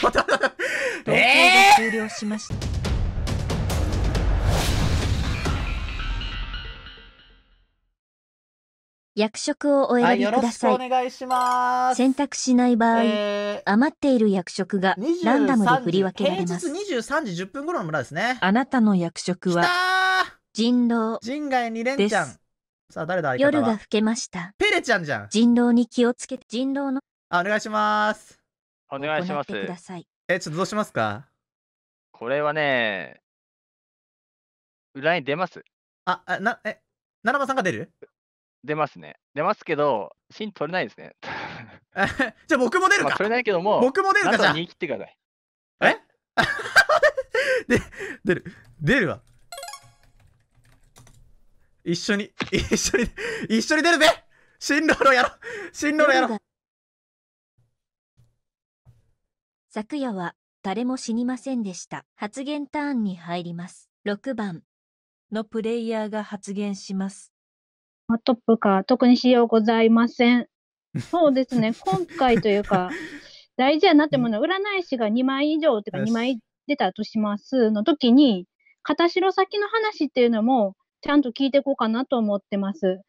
ちょっとえー、終了しました。役職をお選びください。はい、お願いします。選択しない場合、えー、余っている役職がランダムで振り分けられます。平日23時10分頃の村ですね。あなたの役職は、人狼人外二連ちゃん。さあ、誰だ夜が更けました。ペレちゃんじゃん。人狼に気をつけて、人狼の。あ、お願いします。お願いします。え、ちょっとどうしますかこれはね、裏に出ます。あ、あな、え、七番さんが出る出ますね。出ますけど、芯取れないですね。じゃあ僕も出るまあ、か取れないけども、僕も出るから。え。じゃあ逃げ切ってください。で出る出るわ一緒に一緒に一緒に出るぜ進路のやろう新郎のやろう昨夜は誰も死にませんでした。発言ターンに入ります。6番のプレイヤーが発言します。トップか、特にしようございません。そうですね、今回というか、大事やなってもの、占い師が2枚以上というか2枚出たとしますの時に、片白先の話っていうのもちゃんと聞いていこうかなと思ってます。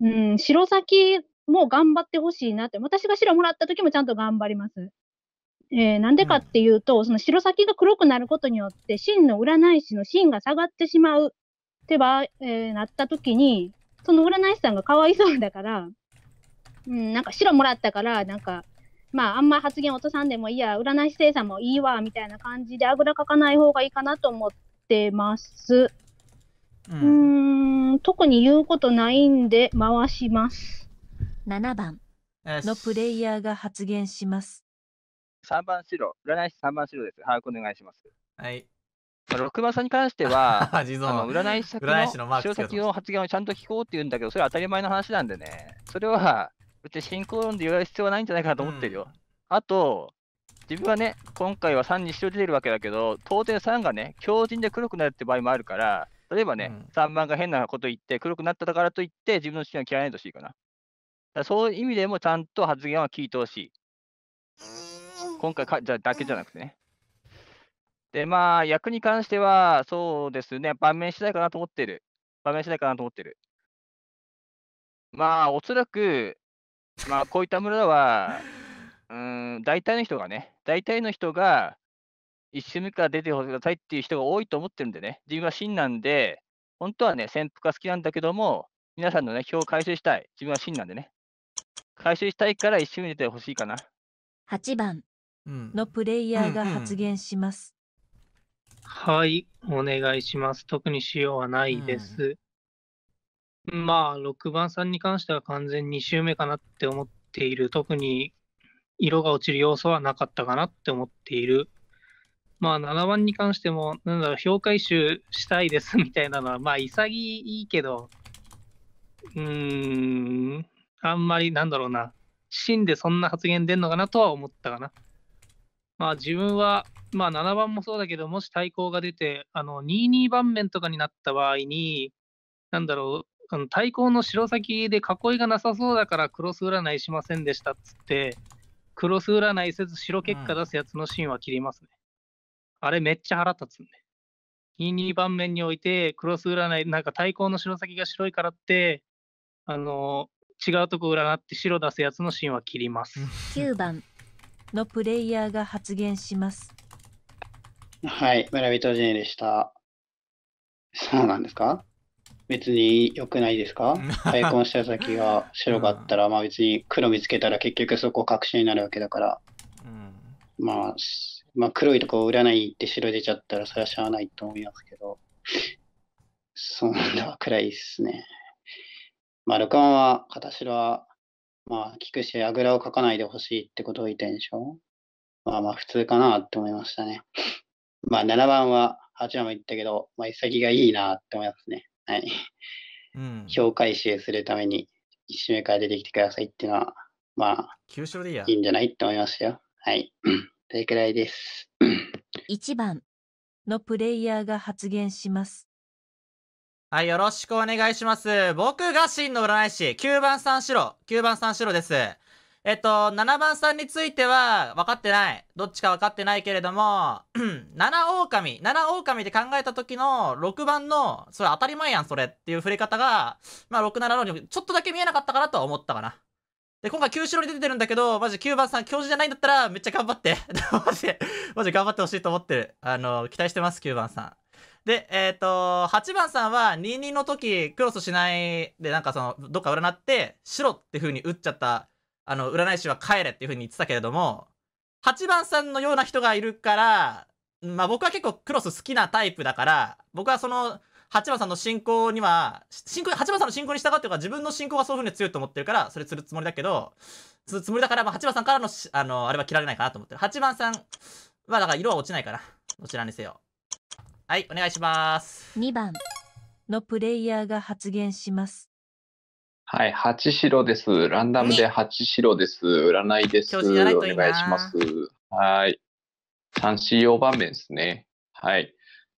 うん、白先も頑張ってほしいなって、私が白もらった時もちゃんと頑張ります。えー、なんでかっていうと、その白先が黒くなることによって、真の占い師の芯が下がってしまう手はば、えー、なった時に、その占い師さんがかわいそうだから、うん、なんか白もらったから、なんか、まあ、あんま発言落とさんでもいいや、占い師生産もいいわ、みたいな感じで、あぐらかかない方がいいかなと思ってます。うん、うん特に言うことないんで、回します。7番のプレイヤーが発言します。3番白、占い師3番白です。把握お願いします。はい。6番さんに関しては、あの占い師先の塩先の発言をちゃんと聞こうって言うんだけど、それは当たり前の話なんでね、それは別に進行論で言われる必要はないんじゃないかなと思ってるよ。うん、あと、自分はね、今回は3に白生出てるわけだけど、当然3がね、強靭で黒くなるって場合もあるから、例えばね、うん、3番が変なこと言って、黒くなったからといって、自分の主張は嫌いないとしいいかな。だからそういう意味でも、ちゃんと発言は聞いてほしい。今回かじゃだけじゃなくてね。で、まあ、役に関しては、そうですね、盤面次第かなと思ってる。場面次第かなと思ってる。まあ、おそらく、まあ、こういった村は、うん、大体の人がね、大体の人が、一周目から出てくださいっていう人が多いと思ってるんでね、自分は真なんで、本当はね、潜伏が好きなんだけども、皆さんのね、票を回収したい。自分は真なんでね。回収したいから一周目に出てほしいかな。8番。のプレイヤーが発言します。はい、お願いします。特にしようはないです。うん、まあ、6番さんに関しては完全に2周目かなって思っている。特に色が落ちる要素はなかったかなって思っている。まあ、7番に関しても、なんだろう、評価一周したいですみたいなのは、まあ、潔いけど、うーん、あんまり、なんだろうな、芯でそんな発言出んのかなとは思ったかな。まあ、自分は、まあ、7番もそうだけど、もし対抗が出て、あの22番面とかになった場合に、なんだろう、あの対抗の白先で囲いがなさそうだからクロス占いしませんでしたっつって、クロス占いせず白結果出すやつのシーンは切りますね。うん、あれめっちゃ腹立つね。22番面において、クロス占い、なんか対抗の白先が白いからって、あの違うとこ占って白出すやつのシーンは切ります。9番のプレイヤーが発言します。はい、村人陣でした。そうなんですか別に良くないですか開墾した先が白かったら、まあ別に黒見つけたら結局そこ確信になるわけだから、うん、まあ、まあ黒いとこ売らないで白出ちゃったらそれはしゃあないと思いますけど、そうなんだ、暗いっすね。まあ、六番は、片白はまあ、聞くし、あぐらをかかないでほしいってことを言いたいんでしょまあまあ、普通かなって思いましたね。まあ、7番は、8番も言ったけど、まあ、潔がいいなって思いますね。はい。うん、評価回収するために、1周目から出てきてくださいっていうのは、まあ、急勝でいいやいいんじゃないって思いましたよ。はい。それくらいです。1 番のプレイヤーが発言します。はい、よろしくお願いします。僕が真の占い師、9番さん白、9番さん白です。えっと、7番さんについては、分かってない。どっちか分かってないけれども、7 狼、7狼で考えた時の6番の、それ当たり前やん、それっていう触れ方が、まあ、6、7のにちょっとだけ見えなかったかなとは思ったかな。で、今回9白に出てるんだけど、マジ9番さん教授じゃないんだったらめっちゃ頑張って。マジマジ頑張ってほしいと思ってる。あの、期待してます、9番さん。で、えっ、ー、と、8番さんは22の時、クロスしないで、なんかその、どっか占って、白って風に打っちゃった、あの、占い師は帰れっていう風に言ってたけれども、8番さんのような人がいるから、まあ僕は結構クロス好きなタイプだから、僕はその、八番さんの信仰には、信仰、八番さんの信仰に従っていうか、自分の信仰がそういう風に強いと思ってるから、それするつもりだけど、するつもりだから、まあ、八番さんからの、あの、あれは切られないかなと思ってる。八番さんあだから色は落ちないから、どちらにせよ。はいお願いします二番のプレイヤーが発言しますはい八白ですランダムで八白です占いですお願いしますはい三四四番目ですねはい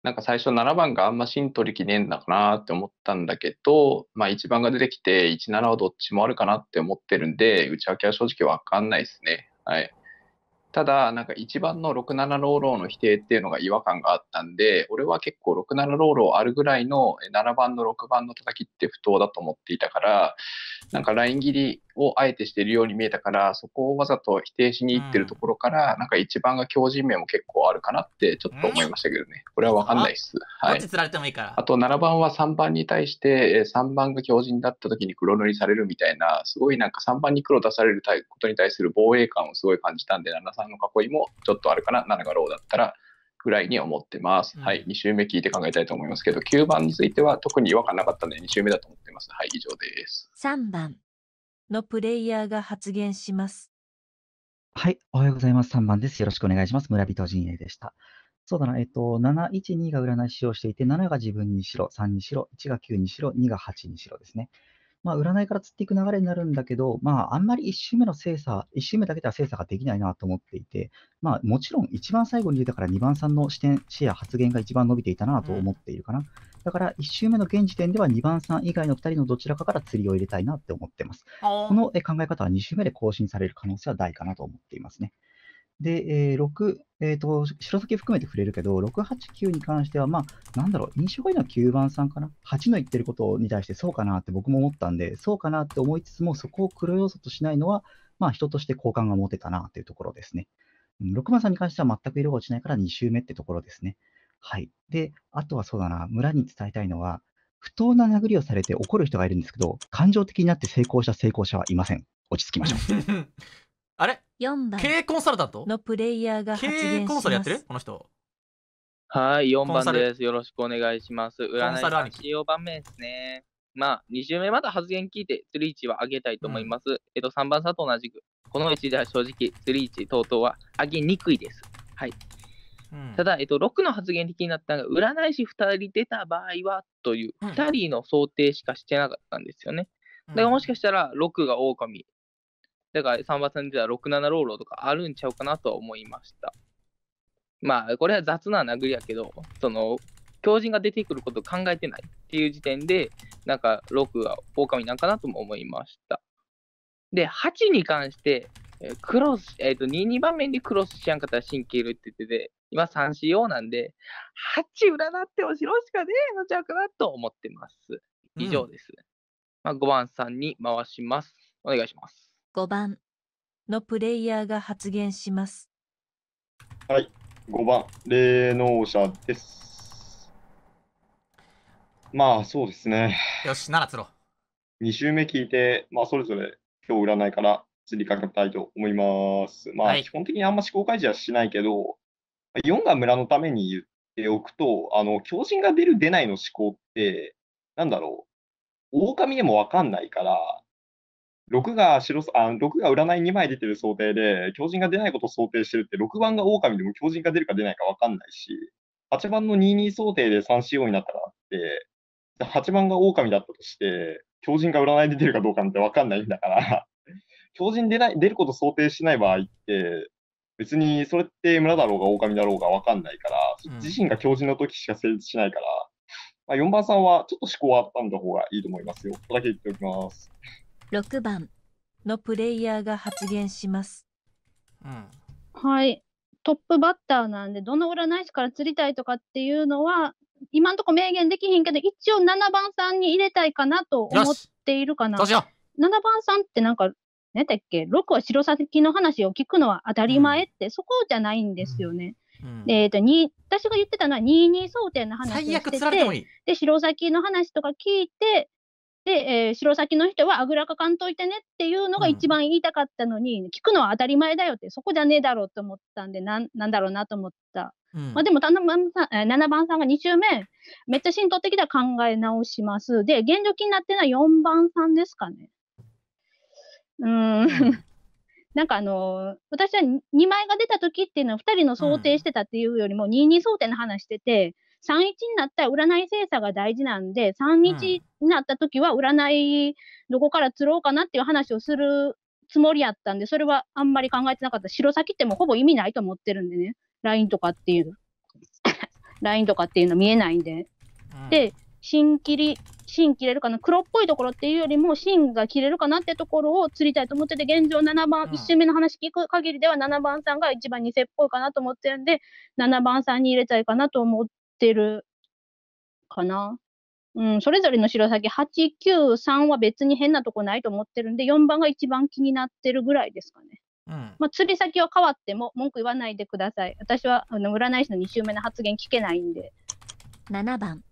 なんか最初7番があんま芯取りきねえんだかなって思ったんだけど、まあ1番が出てきて、17はどっちもあるかなって思ってるんで、内訳は正直わかんないですね。はい。ただ、なんか一番の67ローローの否定っていうのが違和感があったんで、俺は結構67ローローあるぐらいの7番の6番の叩きって不当だと思っていたから、なんかライン切りをあえてしているように見えたから、そこをわざと否定しにいってるところから、うん、なんか一番が強靭面も結構あるかなってちょっと思いましたけどね。これはわかんないっす。はい。どっちられてもいいから。あと7番は3番に対して、3番が強靭だった時に黒塗りされるみたいな、すごいなんか3番に黒出されることに対する防衛感をすごい感じたんで、7、んの囲いもちょっとあるかな、7がローだったら。ぐらいに思ってます。はい、2週目聞いて考えたいと思いますけど、九番については特に違和感なかったので二週目だと思ってます。はい、以上です。三番。のプレイヤーが発言します。はい、おはようございます。3番です。よろしくお願いします。村人陣営でした。そうだな、えっと、7、1、2が占い使用していて、7が自分にしろ、3にしろ、1が9にしろ、2が8にしろですね。まあ、占いから釣っていく流れになるんだけど、まあ、あんまり1周目の精査、1周目だけでは精査ができないなと思っていて、まあ、もちろん一番最後に出たから2番さんの視点、視野、発言が一番伸びていたなと思っているかな。だから1周目の現時点では2番さん以外の2人のどちらかから釣りを入れたいなって思ってます。この考え方は2周目で更新される可能性は大かなと思っていますね。で、えー、6、えっ、ー、と、白崎含めて触れるけど、689に関しては、まあ、なんだろう、印象がいいのは9番さんかな。8の言ってることに対してそうかなって僕も思ったんで、そうかなって思いつつも、そこを黒要素としないのは、まあ、人として好感が持てたなというところですね。6番さんに関しては全く色が落ちないから2周目ってところですね。はい。で、あとはそうだな、村に伝えたいのは、不当な殴りをされて怒る人がいるんですけど、感情的になって成功した成功者はいません。落ち着きましょう。あれ四番経営コンサルタントのプレイヤーが経営コンサルやってるこの人。はい、4番です。よろしくお願いします。占い師4番目ですね。まあ、2周目まだ発言聞いて、釣り位置は上げたいと思います。うん、えっと、3番差と同じく、この位置では正直、釣り位置等々は上げにくいです。はい。ただ、えっと、6の発言的になったのが、占い師2人出た場合はという、2人の想定しかしてなかったんですよね。だからもしかしたら、6が狼、だから3番さんでは67ローローとかあるんちゃうかなとは思いました。まあ、これは雑な殴りやけど、その、強靭が出てくることを考えてないっていう時点で、なんか6は狼なんかなとも思いました。で、8に関して、クロス、えっ、ー、と、2、2番目にクロスしやんかったら神経いるって言ってて、今3仕様なんで、8占ってお城しかねえのちゃうかなと思ってます。以上です。うん、まあ、5番さんに回します。お願いします。5番のプレイヤーが発言します。はい、5番、霊能者です。まあ、そうですね。よし、なつろ。2周目聞いて、まあ、それぞれ今日占いから釣りかけたいと思います。まあ、はい、基本的にあんま思考開示はしないけど、4が村のために言っておくと、あの、強人が出る出ないの思考って、なんだろう、狼でもわかんないから、6が白あ6が占い2枚出てる想定で、狂人が出ないことを想定してるって、6番が狼でも狂人が出るか出ないか分かんないし、8番の22想定で 3CO になったらって、8番が狼だったとして、狂人が占い出てるかどうかなんて分かんないんだから、狂 人出ない出ること想定しない場合って、別にそれって村だろうが狼だろうが分かんないから、うん、自身が狂人の時しか成立しないから、まあ、4番さんはちょっと思考はあったんだ方がいいと思いますよ。とだけ言っておきます。6番のプレイヤーが発言しますうんはいトップバッターなんでどの占い師から釣りたいとかっていうのは今んとこ明言できひんけど一応7番さんに入れたいかなと思っているかな7番さんってなんか何だっけ6は白崎の話を聞くのは当たり前って、うん、そこじゃないんですよね、うんうん、えーと、に、私が言ってたのは22争点の話をしててで白崎の話とか聞いてで、えー、城崎の人はあぐらかかんといてねっていうのが一番言いたかったのに、うん、聞くのは当たり前だよって、そこじゃねえだろうと思ったんで、なんなんだろうなと思った。うん、まあ、でも7番さん、が2周目、めっちゃ芯取ってきたら考え直します。で、現状気になってるのは4番さんですかね。うん。なんかあのー、私は2枚が出た時っていうのは2人の想定してたっていうよりも、22想定の話してて、3-1になったら占い精査が大事なんで、3-1になった時は占いどこから釣ろうかなっていう話をするつもりやったんで、それはあんまり考えてなかった。白先ってもうほぼ意味ないと思ってるんでね、LINE とかっていう。LINE とかっていうの見えないんで。で、芯切り、芯切れるかな、黒っぽいところっていうよりも、芯が切れるかなってところを釣りたいと思ってて、現状7番、1周目の話聞く限りでは7番さんが一番偽っぽいかなと思ってるんで、7番さんに入れたいかなと思って。してるかな。うん、それぞれの白先、8、9、3は別に変なとこないと思ってるんで、4番が一番気になってるぐらいですかね。うん、まあ、釣り先は変わっても文句言わないでください。私はあの占い師の2周目の発言聞けないんで。7番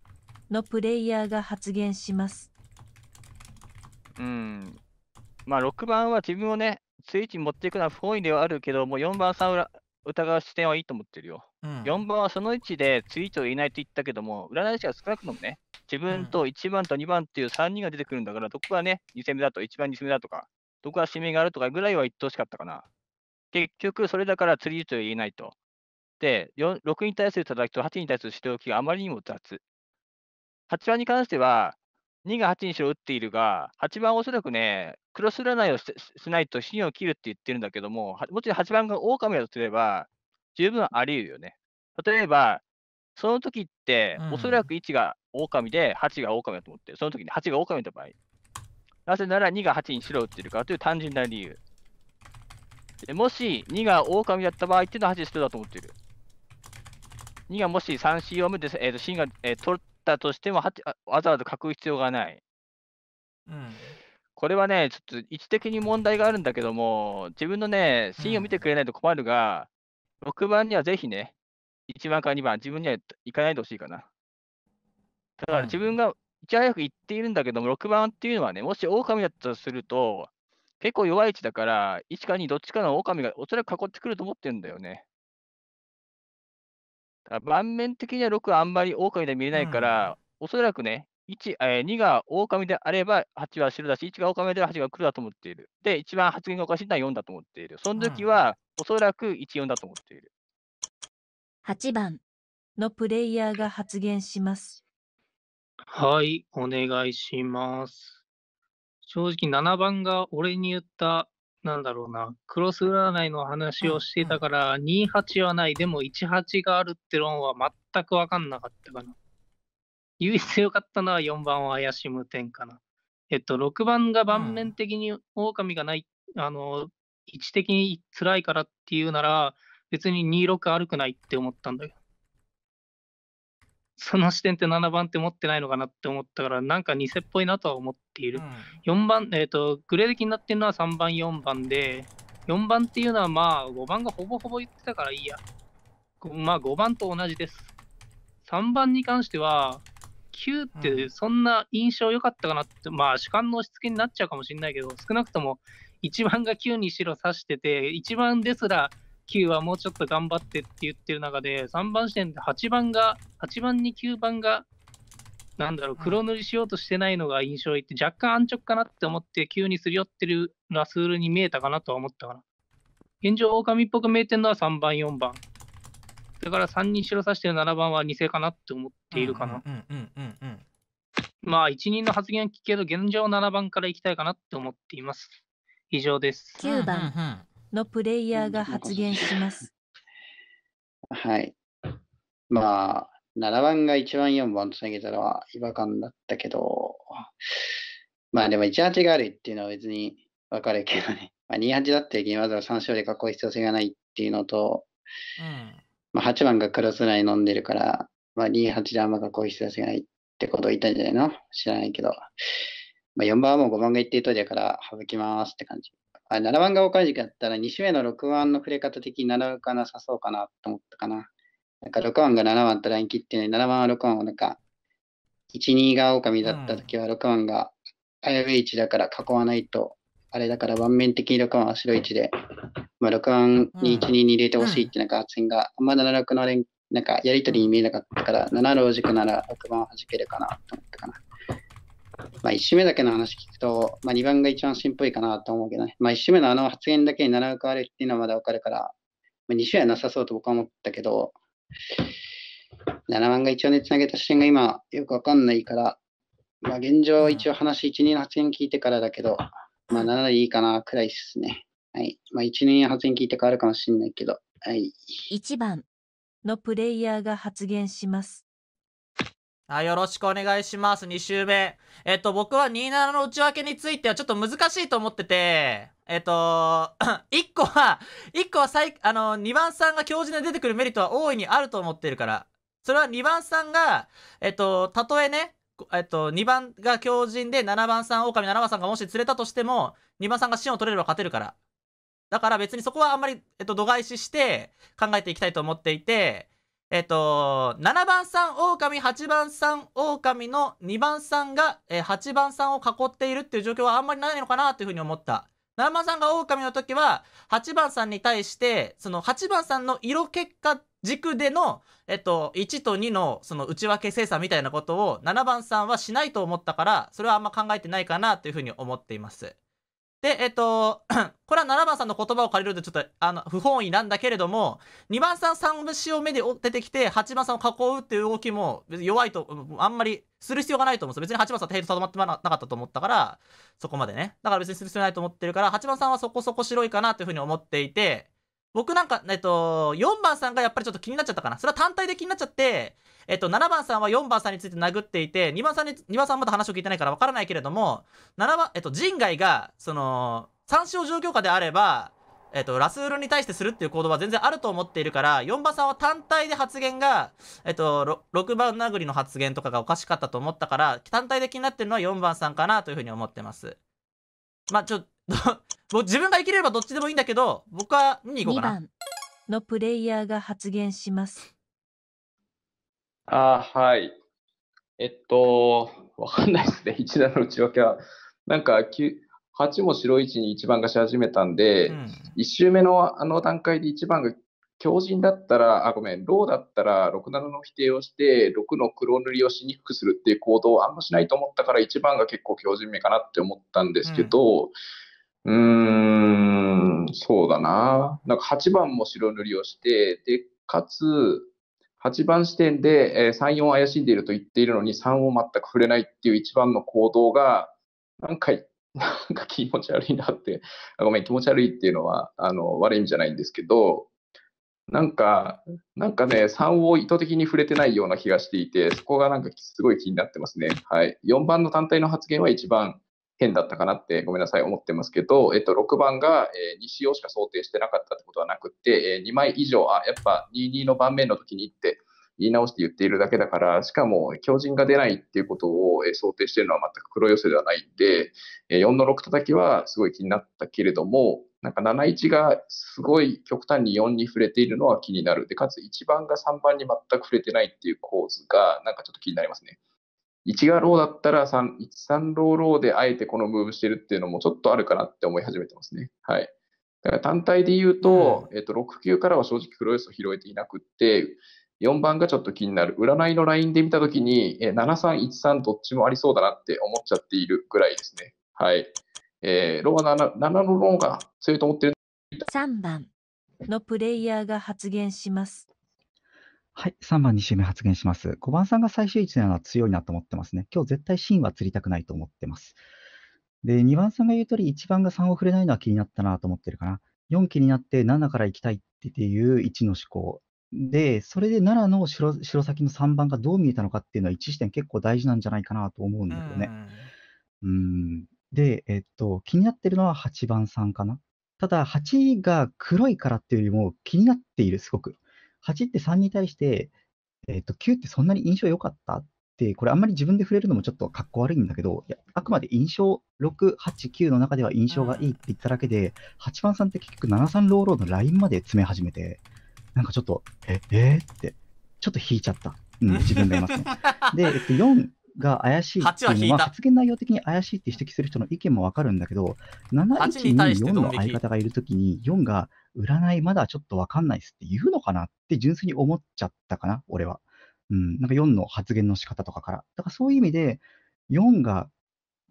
のプレイヤーが発言します。うん。まあ、6番は自分をね、スイッチ持っていくのは不本意ではあるけど、もう4番、3疑う視点はいいと思ってるよ。うん、4番はその位置でツイートを言えないと言ったけども、占い師が少なくともね、自分と1番と2番っていう3人が出てくるんだから、どこがね、2戦目だと、1番2戦目だとか、どこが指名があるとかぐらいは言ってほしかったかな。結局、それだから釣りと言えないと。で、6に対する叩きと8に対する指導機があまりにも雑。8番に関しては、2が8にしろ打っているが、8番おそらくね、クロス占いをしないと芯を切るって言ってるんだけども、もちろん8番が狼だとすれば、十分あり得るよね。例えば、その時って、おそらく1が狼で、8が狼だと思って、その時に8が狼だった場合。なぜなら2が8に白を打ってるからという単純な理由。でもし2が狼だった場合っていうのは8白だと思ってる。2がもし 3C を目で、えー、と芯が、えー、取ったとしてもはわざわざ書く必要がない。うん、これはね、ちょっと位置的に問題があるんだけども、自分のね、シーンを見てくれないと困るが、うん、6番にはぜひね、1番か2番、自分には行かないでほしいかな。だから自分がいち早く行っているんだけども、6番っていうのはね、もし狼だとすると、結構弱い位置だから、1か2どっちかの狼がおそらく囲ってくると思ってるんだよね。だ盤面的には6はあんまり狼で見れないから、おそらくね、1えー、2が狼であれば8は白だし、1が狼であれば8が黒だと思っている。で、一番発言がおかしいのは4だと思っている。その時は、おそらく1、4だと思っている。8番のプレイヤーが発言します。はい、お願いします。正直7番が俺に言ったなんだろうな、クロス占いの話をしてたから、28はない、でも18があるって論は全く分かんなかったかな。唯一良かったのは4番を怪しむ点かな。えっと、6番が盤面的に狼がない、うん、あの、位置的に辛いからっていうなら、別に26歩くないって思ったんだけど。その視点って7番って持ってないのかなって思ったからなんか偽っぽいなとは思っている、うん、4番えっ、ー、とグレー的になってるのは3番4番で4番っていうのはまあ5番がほぼほぼ言ってたからいいやまあ5番と同じです3番に関しては9ってそんな印象良かったかなって、うん、まあ主観の押し付けになっちゃうかもしれないけど少なくとも1番が9にしろ指してて1番ですら球はもうちょっと頑張ってって言ってる中で、3番時点で8番が、8番に9番が、なんだろう、黒塗りしようとしてないのが印象いって、若干安直かなって思って、急にすり寄ってるラスールに見えたかなとは思ったかな。現状、狼っぽく見えてるのは3番、4番。だから3人白指してる7番は偽かなって思っているかな。まあ、一人の発言は聞くけど、現状7番からいきたいかなって思っています。以上です。9番。のプレイヤーが発言します。はい。まあ、7番が1番4番つなげたのは違和感だったけど、まあでも1、8があるっていうのは別にわかるけどね。まあ、2、8だってわざわざ3勝で囲う必要性がないっていうのと、うん、まあ8番がクロスライン飲んでるから、まあ2、8であんま囲う必要性がないってことを言ったんじゃないの知らないけど。まあ4番はもう5番が言っていただから省きますって感じ。あ7番が大川軸だったら2種目の6番の触れ方的に7番かなさそうかなと思ったかな。なんか6番が7番とライン切ってね、7番は6番をなんか、1、2が狼だった時は6番が早め位置だから囲わないと、あれだから盤面的に6番は白い位置で、まあ、6番に1、2に入れてほしいってなんか発言が、あんま76の連なんかやりとりに見えなかったから、7ックなら6番は弾けるかなと思ったかな。まあ、1週目だけの話聞くと、まあ、2番が一番芯っぽいかなと思うけどね、まあ、1周目のあの発言だけに7億あるっていうのはまだわかるから、まあ、2周目はなさそうと僕は思ったけど、7番が一応ね、つなげた視点が今、よくわかんないから、まあ、現状、一応話、1、2の発言聞いてからだけど、まあ、7でいいかな、くらいですね。はい。まあ、1、2の発言聞いて変わるかもしれないけど、はい。1番のプレイヤーが発言します。あ、よろしくお願いします。2周目。えっと、僕は27の内訳についてはちょっと難しいと思ってて、えっと、1 個は、1個は最、あの、2番さんが教授で出てくるメリットは大いにあると思ってるから。それは2番さんが、えっと、たとえね、えっと、2番が強人で7番さん、狼7番さんがもし釣れたとしても、2番さんが芯を取れれば勝てるから。だから別にそこはあんまり、えっと、度外視して考えていきたいと思っていて、えっと、7番さん狼、8番さん狼の2番さんが、えー、8番さんを囲っているっていう状況はあんまりないのかなというふうに思った。7番さんが狼の時は、8番さんに対して、その8番さんの色結果軸での、えっと、1と2のその内訳精査みたいなことを7番さんはしないと思ったから、それはあんま考えてないかなというふうに思っています。で、えっと、これは7番さんの言葉を借りるとちょっと、あの、不本意なんだけれども、2番さん3節を目で出てきて、8番さんを囲うっていう動きも、別に弱いと、あんまりする必要がないと思うんですよ。別に8番さんってヘ定まってなかったと思ったから、そこまでね。だから別にする必要ないと思ってるから、8番さんはそこそこ白いかなというふうに思っていて、僕なんか、えっと、4番さんがやっぱりちょっと気になっちゃったかな。それは単体で気になっちゃって、えっと、7番さんは4番さんについて殴っていて、2番さんに、2番さんまだ話を聞いてないからわからないけれども、7番、えっと、陣外が、その、参照状況下であれば、えっと、ラスールに対してするっていう行動は全然あると思っているから、4番さんは単体で発言が、えっと、6番殴りの発言とかがおかしかったと思ったから、単体で気になってるのは4番さんかなというふうに思ってます。まあ、ちょっと 自分が生きればどっちでもいいんだけど、僕は2に行こうかな。2番のプレイヤーが発言します。あはい。えっと、わかんないですね。一段の内訳は。なんか、8も白1に1番がし始めたんで、うん、1周目のあの段階で1番が強靭だったら、あ、ごめん、ローだったら6、7の否定をして、6の黒塗りをしにくくするっていう行動をあんましないと思ったから、1番が結構強靭目かなって思ったんですけど、うん、うーん、そうだな。なんか8番も白塗りをして、で、かつ、8番視点で、えー、3、4怪しんでいると言っているのに3を全く触れないっていう一番の行動が、なんか、なんか気持ち悪いなって、ごめん、気持ち悪いっていうのは、あの、悪いんじゃないんですけど、なんか、なんかね、3を意図的に触れてないような気がしていて、そこがなんかすごい気になってますね。はい。4番の単体の発言は一番変だったかなってごめんなさい、思ってますけど、えっと、6番が、えー、西をしか想定してなかったってことはなくて、えー、2枚以上、あ、やっぱ22の盤面の時にって言い直して言っているだけだから、しかも強靭が出ないっていうことを、え想定しているのは全く黒寄せではないんで、えー、4の6叩きはすごい気になったけれども、なんか71がすごい極端に4に触れているのは気になる。で、かつ1番が3番に全く触れてないっていう構図が、なんかちょっと気になりますね。1がローだったら3、3ローローであえてこのムーブしてるっていうのもちょっとあるかなって思い始めてますね。はい。だから単体で言うと、うん、えっ、と、6級からは正直黒ロスを拾えていなくって、4番がちょっと気になる。占いのラインで見たときに、7、3、1、3どっちもありそうだなって思っちゃっているぐらいですね。はい。えー、ローは 7, 7のローが強いと思ってる。3番のプレイヤーが発言します。はい、3番2周目発言します。5番さんが最終位置なのは強いなと思ってますね。今日絶対芯は釣りたくないと思ってます。で、2番さんが言う通り、1番が3を触れないのは気になったなと思ってるかな。4気になって7から行きたいっていう1の思考。で、それで7の白先の3番がどう見えたのかっていうのは1視点結構大事なんじゃないかなと思うんだけどね。うん。で、えっと、気になってるのは8番さんかな。ただ、8が黒いからっていうよりも気になっている、すごく。8って3に対して、えー、と9ってそんなに印象良かったって、これあんまり自分で触れるのもちょっとかっこ悪いんだけど、あくまで印象、6、8、9の中では印象がいいって言っただけで、8番さんって結局73ローローのラインまで詰め始めて、なんかちょっと、え、えー、って、ちょっと引いちゃった。うん、自分がいますね。で、えっと、4、が怪しいっていうのは発言内容的に怪しいって指摘する人の意見もわかるんだけど712の相方がいるときに4が占いまだちょっとわかんないっすって言うのかなって純粋に思っちゃったかな、俺は。うん、なんか4の発言の仕方とかから。だからそういう意味で、4が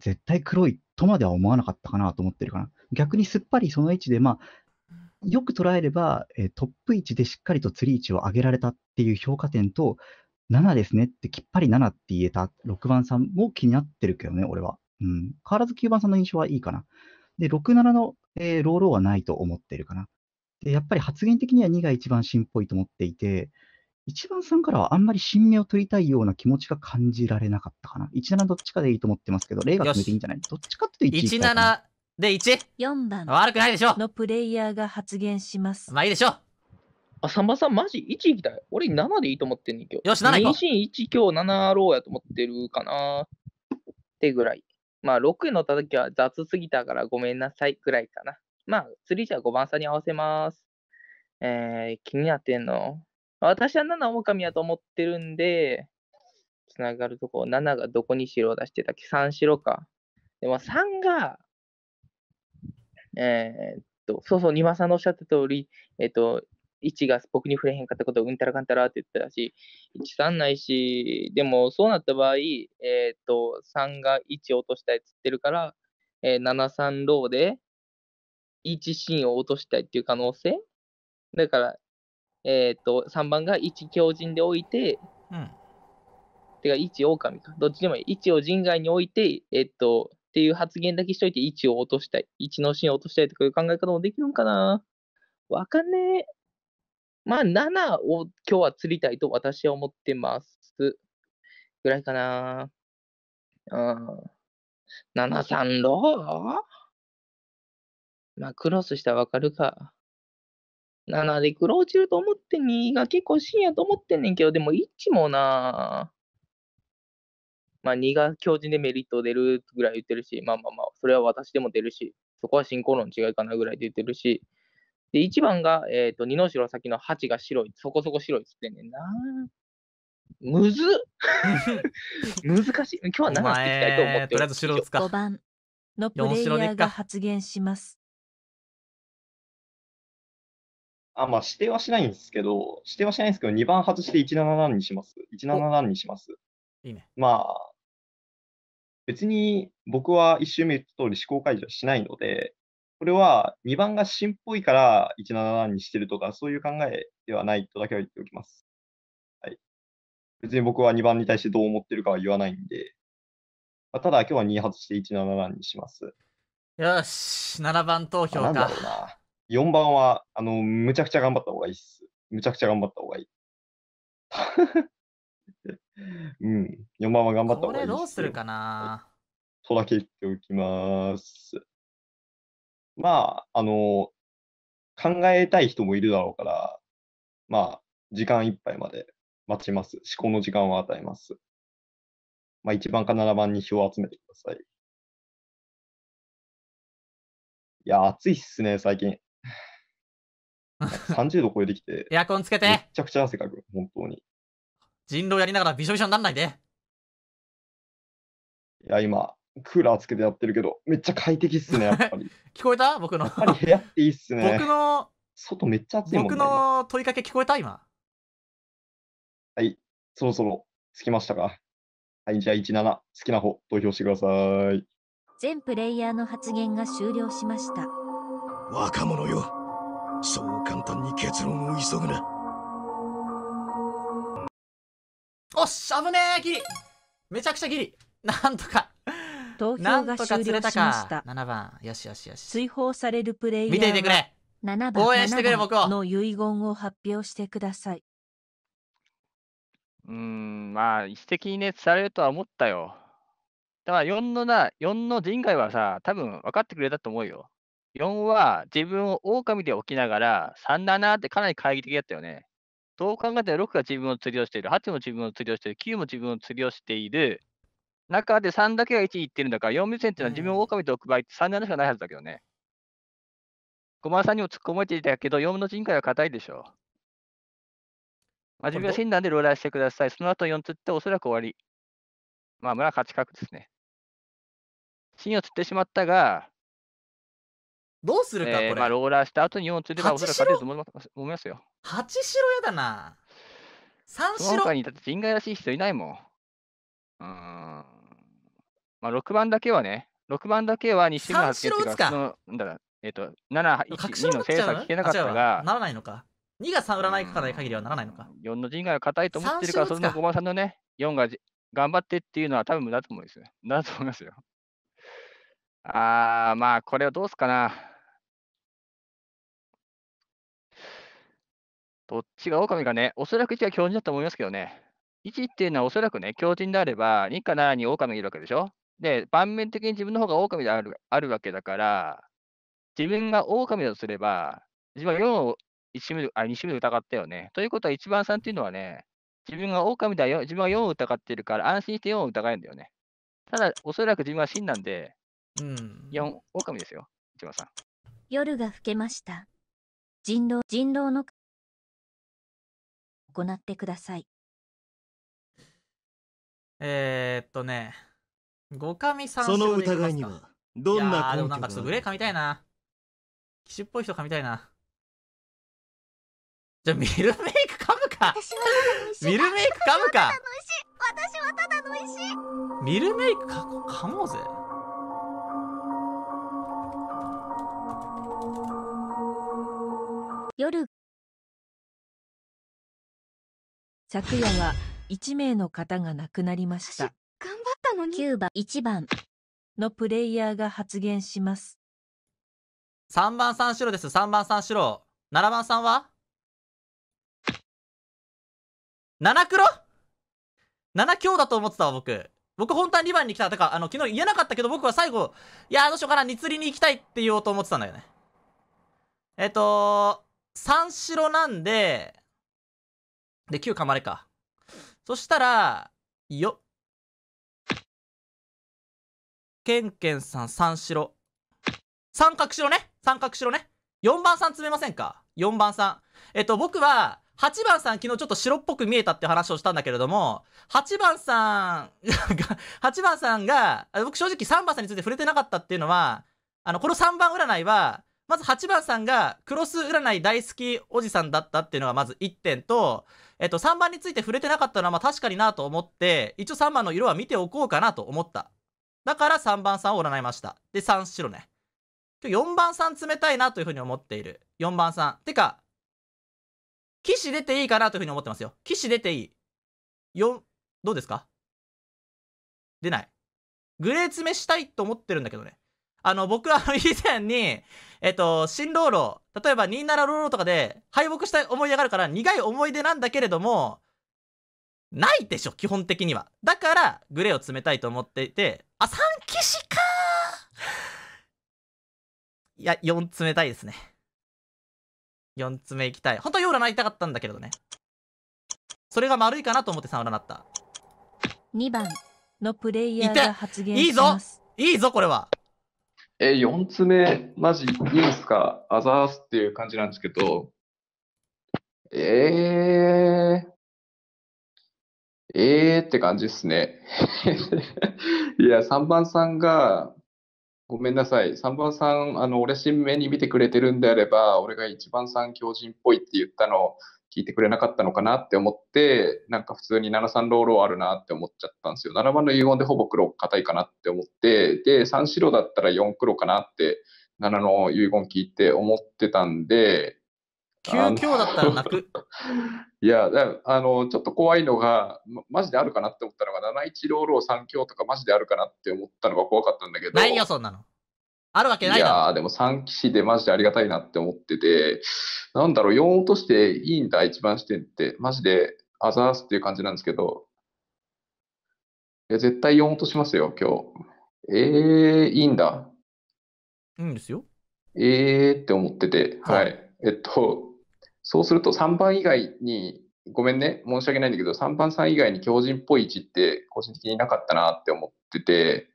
絶対黒いとまでは思わなかったかなと思ってるかな。逆にすっぱりその位置で、まあ、よく捉えれば、えー、トップ位置でしっかりと釣り位置を上げられたっていう評価点と、7ですねってきっぱり7って言えた6番さんも気になってるけどね、俺は。うん。変わらず9番さんの印象はいいかな。で、67の、えー、ローローはないと思ってるかな。で、やっぱり発言的には2が一番新っぽいと思っていて、1番さんからはあんまり新名を取りたいような気持ちが感じられなかったかな。17どっちかでいいと思ってますけど、例が決めていいんじゃないどっちかっていうと1。17で 1?4 番。悪くないでしょのプレイヤーが発言します。まあいいでしょあ、さんまさん、マジ1行きたい。俺7でいいと思ってんねん、今日。よし、7行こう。1、今日7ローやと思ってるかな。ってぐらい。まあ、6の叩きは雑すぎたからごめんなさいぐらいかな。まあ、釣りじゃ5番さんに合わせます。えー、気になってんの私は7狼やと思ってるんで、つながるとこ、7がどこに白を出してたっけ ?3 白か。でも3が、えー、っと、そうそう、番さんのおっしゃった通り、えー、っと、1が僕に触れへんかったことをうんたらかんたらって言ったたし、1、3ないし、でもそうなった場合、えー、っと、3が1落としたやつってるから、えー、7、3ローで、1シーンを落としたいっていう可能性だから、えっ、ー、と、3番が1強人で置いて、うん。てか、1狼か。どっちでもいい。1を人外に置いて、えっ、ー、と、っていう発言だけしといて1を落としたい。1のシーンを落としたいとかいう考え方もできるんかなわかんねえ。まあ、7を今日は釣りたいと私は思ってます。ぐらいかな。うん。7、3、どうまあ、クロスしたらわかるか。なので、黒落ちると思って2が結構深やと思ってんねんけど、でも1もな、まあ2が強靭でメリット出るぐらい言ってるし、まあまあまあ、それは私でも出るし、そこは進行論違いかなぐらいで言ってるし、で、1番が、えっ、ー、と、二の城先の8が白い、そこそこ白いっつってんねんな。むず 難しい。今日は7ついきたいと思ってる。とりあえず白を使う。4番のプレイヤーが発言します。あ、まあ、指定はしないんですけど、指定はしないんですけど、2番外して177にします。177にします。いいね。まあ、別に僕は1周目言った通り思考解除はしないので、これは2番が新っぽいから177にしてるとか、そういう考えではないとだけは言っておきます。はい。別に僕は2番に対してどう思ってるかは言わないんで、まあ、ただ今日は2外して177にします。よし、7番投票なんだか。ろうな。4番は、あの、むちゃくちゃ頑張った方がいいっす。むちゃくちゃ頑張った方がいい。うん、4番は頑張った方がいい。これどうするかな、とだけ言っておきます。まあ、あの、考えたい人もいるだろうから、まあ、時間いっぱいまで待ちます。思考の時間を与えます。まあ、1番か7番に票を集めてください。いや、暑いっすね、最近。30度超えてきて。エアコンつけて。めちゃくちゃ汗かく、本当に。人狼やりながらびしょびしょになんないで。いや、今、クーラーつけてやってるけど、めっちゃ快適っすね、やっぱり。聞こえた僕の。やっぱり部屋っていいっすね。僕の、外めっちゃ暑いもん、ね、僕の問いかけ聞こえた今。はい、そろそろつきましたか。はい、じゃあ17、好きな方、投票してください。全プレイヤーの発言が終了しました。若者よ。そう簡単に結論を急ぐなおっしゃぶねえギリめちゃくちゃギリなんとか投票が終了しました七番よしよしよし追放されるプレイヤー見ていてくれ7番応援してくれ僕をの遺言を発表してくださいうんまあ一石二鳥されるとは思ったよだから4のな4の人外はさ多分分かってくれたと思うよ4は自分を狼で置きながら、3だなってかなり懐疑的だったよね。どう考えたら6が自分を釣りをしている、8も自分を釣りをしている、9も自分を釣りをしている中で3だけが1いってるんだから、4目線っていうのは自分を狼で置く場合って3なしかないはずだけどね。小丸さんにも突っ込まれていたけど、4の人海は硬いでしょう。分は目な診断でローラーしてください。その後4釣っておそらく終わり。まあ、村勝ち確ですね。芯を釣ってしまったが、どうするか、これ。えー、まあ、ローラーした後に4つれば、おそらく勝てると思いますよ。8白やだな。3白。その他に、だって人外らしい人いないもん。うん。まあ、6番だけはね、6番だけは西村発見っか、のだからえっ、ー、と、7、1、2の精査聞けなかったが、ならないのか。2が3占いかない限りはならないのか。4の人外は硬いと思ってるから、そんな5番さんのね、4が頑張ってっていうのは多分無駄だと思うんですよ。無駄だと思いますよ。あー、まあ、これはどうすかな。どっちが狼かね、おそらく1は狂人だと思いますけどね。1っていうのはおそらくね、狂人であれば、2か7に狼がいるわけでしょで、盤面的に自分の方が狼であるあるわけだから、自分が狼だとすれば、自分は4を1周目あ2周目で疑ったよね。ということは1番さんっていうのはね、自分が狼だよ、自分は4を疑ってるから安心して4を疑えるんだよね。ただ、おそらく自分は真なんで、うん、4、狼ですよ、1番さん。夜が更けました。人狼、人狼の行ってください。えー、っとね、五神さんその疑いには、どんな根拠があるでもなんかちょっとグレーかみたいな。騎士っぽい人かみたいな。じゃあ、ミルメイクかむかミルメイクかむか私はただの石ミルメイクか噛もうぜ。夜昨夜は1名の方が亡くなりました。頑張ったのに。9番、1番のプレイヤーが発言します。3番三四郎です。3番三四郎7番さんは ?7 黒 ?7 強だと思ってたわ、僕。僕本当は2番に来た。だから、あの、昨日言えなかったけど、僕は最後、いやどうしようかな、2釣りに行きたいって言おうと思ってたんだよね。えっと、三四郎なんで、で、9噛まれか。そしたら、よケンケンさん三白。三角白ね三角白ね。4番さん詰めませんか ?4 番さん。えっと、僕は、8番さん昨日ちょっと白っぽく見えたって話をしたんだけれども、8番さんが8番さんが、僕正直3番さんについて触れてなかったっていうのは、あの、この3番占いは、まず8番さんがクロス占い大好きおじさんだったっていうのがまず1点と、えっと、3番について触れてなかったのは、まあ確かになと思って、一応3番の色は見ておこうかなと思った。だから3番3を占いました。で、3白ね。今日4番3冷たいなというふうに思っている。4番3。てか、騎士出ていいかなというふうに思ってますよ。騎士出ていい。4、どうですか出ない。グレー詰めしたいと思ってるんだけどね。あの、僕は以前に、えっと、新ロー例えば27ローとかで敗北した思い出があるから苦い思い出なんだけれども、ないでしょ、基本的には。だから、グレーを詰めたいと思っていて、あ、3騎士かいや、4詰めたいですね。4詰めいきたい。ほんとは4占いたかったんだけれどね。それが丸いかなと思って3占った。2番のプレイヤーが発言しますいいぞいいぞ、これは。え、4つ目、マジ、いいですかアザースっていう感じなんですけど、えー、えーって感じですね。いや、3番さんが、ごめんなさい、3番さん、あの俺、新目に見てくれてるんであれば、俺が1番さん、狂人っぽいって言ったの、聞いてくれなかったのかなって思って、なんか普通に73ローローあるなって思っちゃったんですよ。7番の遺言でほぼ黒硬いかなって思って、で、3白だったら4黒かなって、7の遺言聞いて思ってたんで、急遽だったら泣く。いや、あの、ちょっと怖いのが、ま、マジであるかなって思ったのが、7-1ローロー3強とかマジであるかなって思ったのが怖かったんだけど。ないよ、そんなの。あるわけないだいやでも3棋士でマジでありがたいなって思ってて、なんだろう、4落としていいんだ、一番視点って、マジであざーすっていう感じなんですけど、いや絶対4落としますよ、今日。えー、いいんだ。いいんですよ。えーって思ってて、はい。えっと、そうすると3番以外に、ごめんね、申し訳ないんだけど、3番さん以外に強靭っぽい位置って個人的になかったなって思ってて、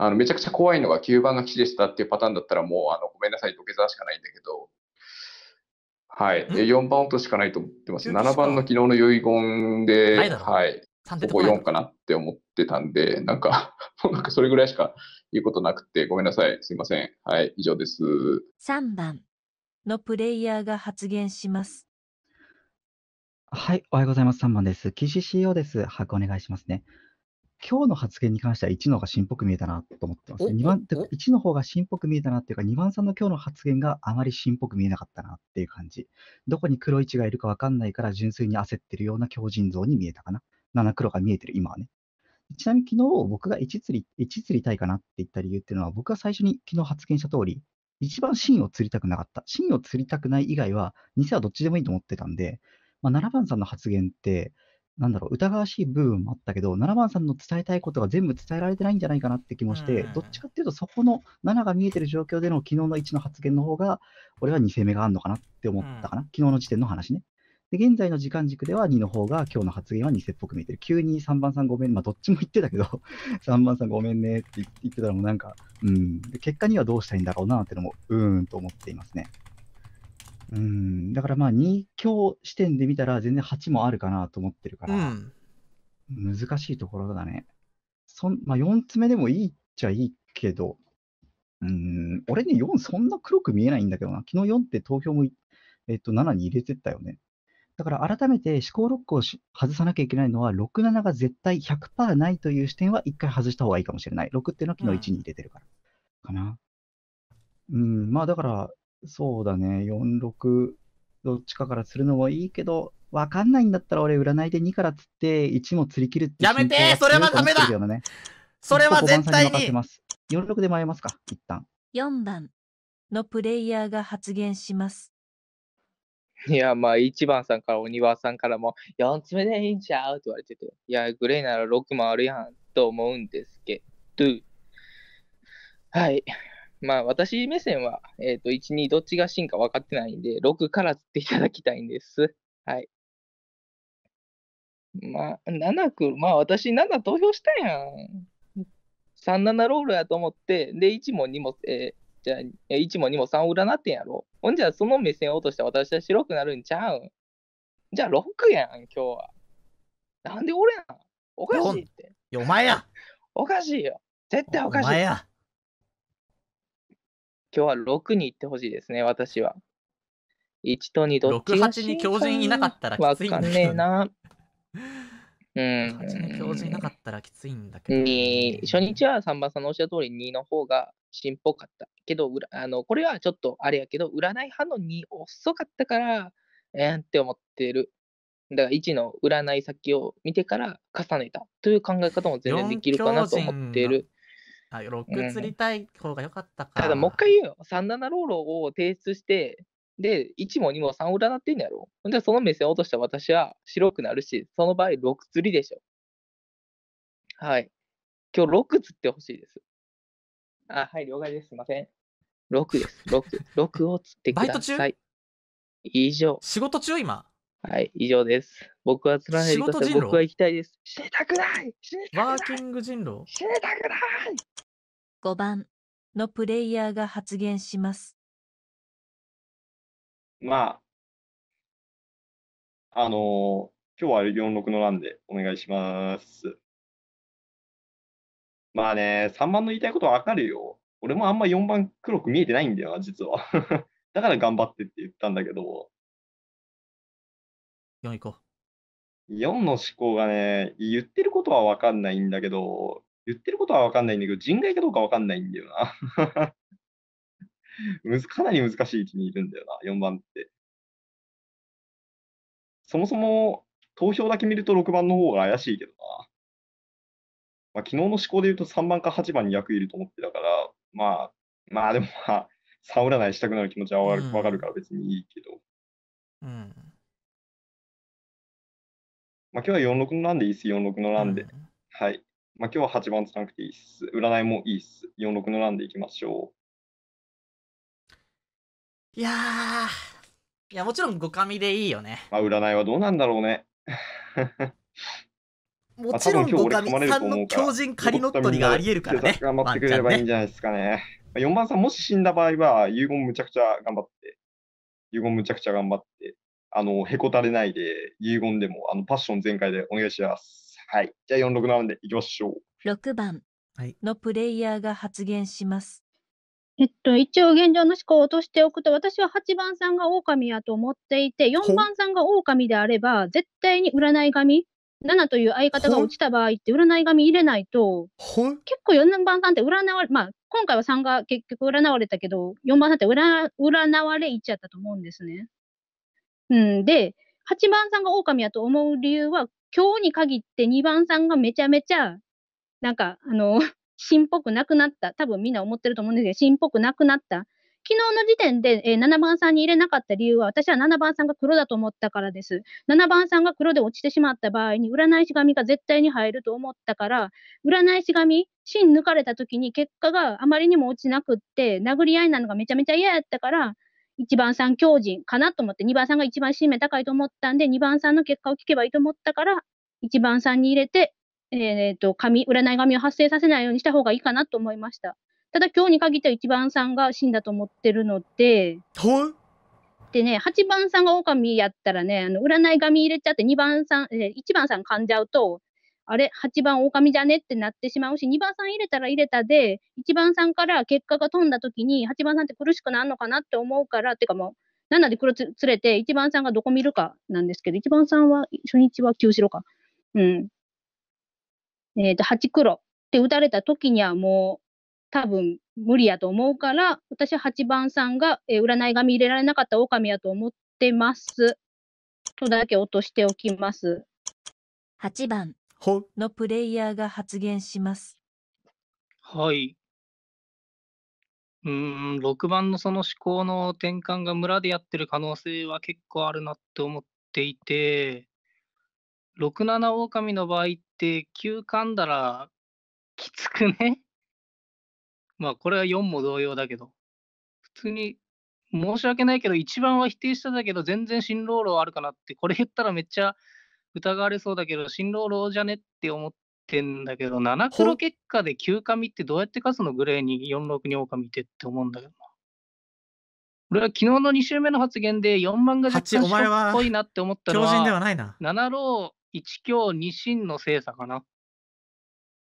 あの、めちゃくちゃ怖いのが9番が騎士でしたっていうパターンだったら、もう、あの、ごめんなさい、土下座しかないんだけど、はい。4番落としかないと思ってます。7番の昨日の遺言で、はい。ここ4かなって思ってたんで、なんか、なんかそれぐらいしか言うことなくて、ごめんなさい。すいません。はい。以上です。3番のプレイヤーが発言します。はい。おはようございます。3番です。岸 CO です。把握お願いしますね。今日の発言に関しては1の方がしっぽく見えたなと思ってます、2番って1の方が芯っぽく見えたなっていうか、2番さんの今日の発言があまりしっぽく見えなかったなっていう感じ。どこに黒1がいるか分かんないから、純粋に焦ってるような強靭像に見えたかな。7黒が見えてる、今はね。ちなみに昨日僕が1釣り、1釣りたいかなって言った理由っていうのは、僕が最初に昨日発言した通り、一番芯を釣りたくなかった。芯を釣りたくない以外は、偽はどっちでもいいと思ってたんで、まあ、7番さんの発言って、なんだろう、疑わしい部分もあったけど、7番さんの伝えたいことが全部伝えられてないんじゃないかなって気もして、どっちかっていうと、そこの7が見えてる状況での昨日の1の発言の方が、俺は2声目があるのかなって思ったかな、昨日の時点の話ね。で、現在の時間軸では2の方が、今日の発言は2世っぽく見えてる。急に3番さんごめん、まあ、どっちも言ってたけど3 番さんごめんねって言ってたら、もうなんか、うん、結果にはどうしたいんだろうなってのも、うーんと思っていますね。うん、だからまあ2強視点で見たら全然8もあるかなと思ってるから、うん、難しいところだね。そんまあ、4つ目でもいいっちゃいいけど、うん、俺ね、4そんな黒く見えないんだけどな。昨日4って投票も、えっと、7に入れてったよね。だから改めて思考ロックを外さなきゃいけないのは、6、7が絶対100%ないという視点は1回外した方がいいかもしれない。6っていうのは昨日1に入れてるから。うん、かな。うん、まあだから、そうだね、46どっちかからするのもいいけど、わかんないんだったら俺占いで2から釣って1も釣り切るってやめてそれはダメだ、ね、それは絶対に46で参りますか、一旦。4番のプレイヤーが発言します。いや、まあ、1番さんからお2番さんからも、4つ目でいいんちゃうって言われてて、いや、グレーなら6もあるやんと思うんですけど、はい。まあ、私目線は、えっ、ー、と、1、2、どっちが進化分かってないんで、6からっていただきたいんです。はい。まあ、7く、まあ、私7投票したやん。37ロールやと思って、で、1も2も、えー、じゃあ、1も2も3を占ってんやろ。ほんじゃ、その目線を落とした私は白くなるんちゃうん。じゃあ、6やん、今日は。なんで俺やん。おかしいって。いや、お前や。おかしいよ。絶対おかしい。お前や。今日は6に行ってほしいですね、私は。1と2どっちが68に強靭いなかったらわきついんかだんけど、ねえな。うん。8に強靭いなかったらきついんだけど、初日は3番さんのおっしゃる通り2の方がんぽかったけどあのこれはちょっとあれやけど占い派の2遅かったからえー、って思ってるだから1の占い先を見てから重ねたという考え方も全然できるかなと思っているあ、6釣りたい方が良かったか。ただ、もう一回言うよ。37ローを提出して、で、1も2も3を占ってんやろ。ほんじゃ、その目線を落とした私は白くなるし、その場合、6釣りでしょ。はい。今日6釣ってほしいです。あ、はい、了解です。すいません。6です。6。6を釣ってください。バイト中以上。仕事中今。はい、以上です。僕はつらへりとして僕は行きたいです。死にたくない死にたくないワーキング人狼死にたくない5番のプレイヤーが発言します。まあ、あのー、今日は46の欄でお願いします。まあね、3番の言いたいことはわかるよ。俺もあんま4番黒く見えてないんだよな、実は。だから頑張ってって言ったんだけど、4こう。4の思考がね、言ってることは分かんないんだけど、言ってることは分かんないんだけど、人外かどうか分かんないんだよな。かなり難しい位置にいるんだよな、4番って。そもそも投票だけ見ると6番の方が怪しいけどな。まあ、昨日の思考で言うと3番か8番に役いると思ってたから、まあ、まあでもまあ、触らないしたくなる気持ちはわかるから別にいいけど。うん、うんまあ、今日は46のランでいいっす、46のランで。うん、はい。まあ、今日は8番つなくていいっす。占いもいいっす。46のランでいきましょう。いやいや、もちろん五神でいいよね。まあ、占いはどうなんだろうね。もちろん五神さんの強靭仮乗っ取りがあり得るからね。頑張ってくれればいいんじゃないですかね。ね4番さん、もし死んだ場合は、遺言むちゃくちゃ頑張って。遺言むちゃくちゃ頑張って。あの、へこたれないで、遺言でも、あの、パッション全開でお願いします。はい。じゃあ467でいきましょう。6番のプレイヤーが発言します。えっと、一応現状の思考を落としておくと、私は8番さんが狼やと思っていて、4番さんが狼であれば、絶対に占い神、7という相方が落ちた場合って占い神入れないと、結構4番さんって占われ、まあ今回は3が結局占われたけど、4番さんって占われちゃったと思うんですね。うん、で、8番さんが狼やと思う理由は、今日に限って2番さんがめちゃめちゃ、なんか、あの、芯っぽくなくなった。多分みんな思ってると思うんですけど、芯っぽくなくなった。昨日の時点で、えー、7番さんに入れなかった理由は、私は7番さんが黒だと思ったからです。7番さんが黒で落ちてしまった場合に、占い師神が絶対に入ると思ったから、占い師神、芯抜かれた時に結果があまりにも落ちなくって、殴り合いなのがめちゃめちゃ嫌やったから、1番さん強人かなと思って、2番さんが一番新名高いと思ったんで、2番さんの結果を聞けばいいと思ったから、1番さんに入れて、えっ、ー、と、紙、占い紙を発生させないようにした方がいいかなと思いました。ただ今日に限っては1番さんが死んだと思ってるので、はい、でね、8番さんが狼やったらね、あの占い紙入れちゃって2番さん、えー、1番さん噛んじゃうと、あれ、8番狼じゃねってなってしまうし、2番さん入れたら入れたで、1番さんから結果が飛んだ時に、8番さんって苦しくなるのかなって思うから、ってかもう、7で黒つ連れて、1番さんがどこ見るかなんですけど、1番さんは初日は9白か。うん。えっ、ー、と、8黒って打たれた時にはもう、多分無理やと思うから、私は8番さんが、えー、占い紙入れられなかった狼やと思ってます。とだけ落としておきます。8番。ほのプレイヤーが発言します。はい。うん、6番のその思考の転換が村でやってる可能性は結構あるなって思っていて、67狼の場合って9噛んだらきつくね まあこれは4も同様だけど、普通に申し訳ないけど1番は否定しただけど全然新労働あるかなって、これ言ったらめっちゃ疑われそうだけど、新郎郎じゃねって思ってんだけど、7黒結果で9神ってどうやって勝つのグレーに46に狼ってって思うんだけどな。俺は昨日の2週目の発言で4万が若干ショッっぽいなって思ったのは、ではないな7郎1強2神の精査かな。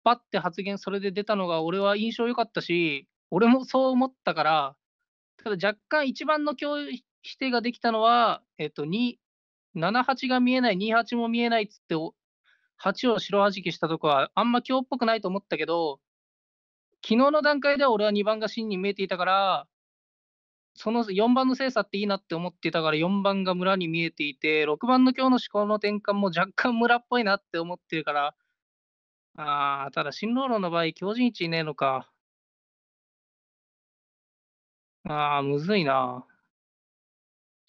パッて発言それで出たのが俺は印象良かったし、俺もそう思ったから、ただ若干一番の強否定ができたのは、えっと、2、7、8が見えない、2、8も見えないっつって、8を白はじきしたとこは、あんま今日っぽくないと思ったけど、昨日の段階では俺は2番が真に見えていたから、その4番の精査っていいなって思ってたから、4番が村に見えていて、6番の今日の思考の転換も若干村っぽいなって思ってるから、ああ、ただ、新郎論の場合、強人一いねえのか。ああ、むずいな。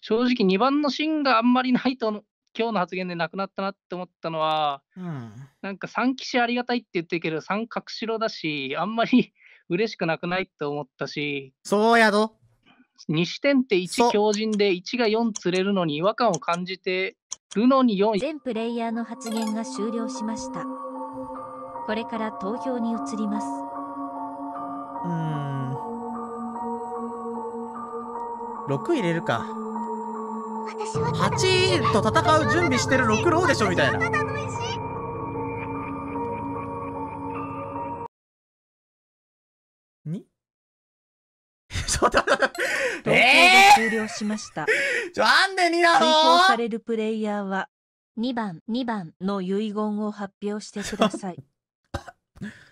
正直2番の芯があんまりないと今日の発言でなくなったなって思ったのは、うん、なんか3騎士ありがたいって言ってるけど3角城だしあんまり 嬉しくなくないって思ったしそうやぞ2視点って1強靭で1が4釣れるのに違和感を感じてるのに4全プレイヤーの発言が終了しましたこれから投票に移りますうん6入れるか八と戦う準備してる六郎でしょみたいな二。ちょっと待って終了しました。ちょ、なんで2なの追放されるプレイヤーは、二番、二番の遺言を発表してください。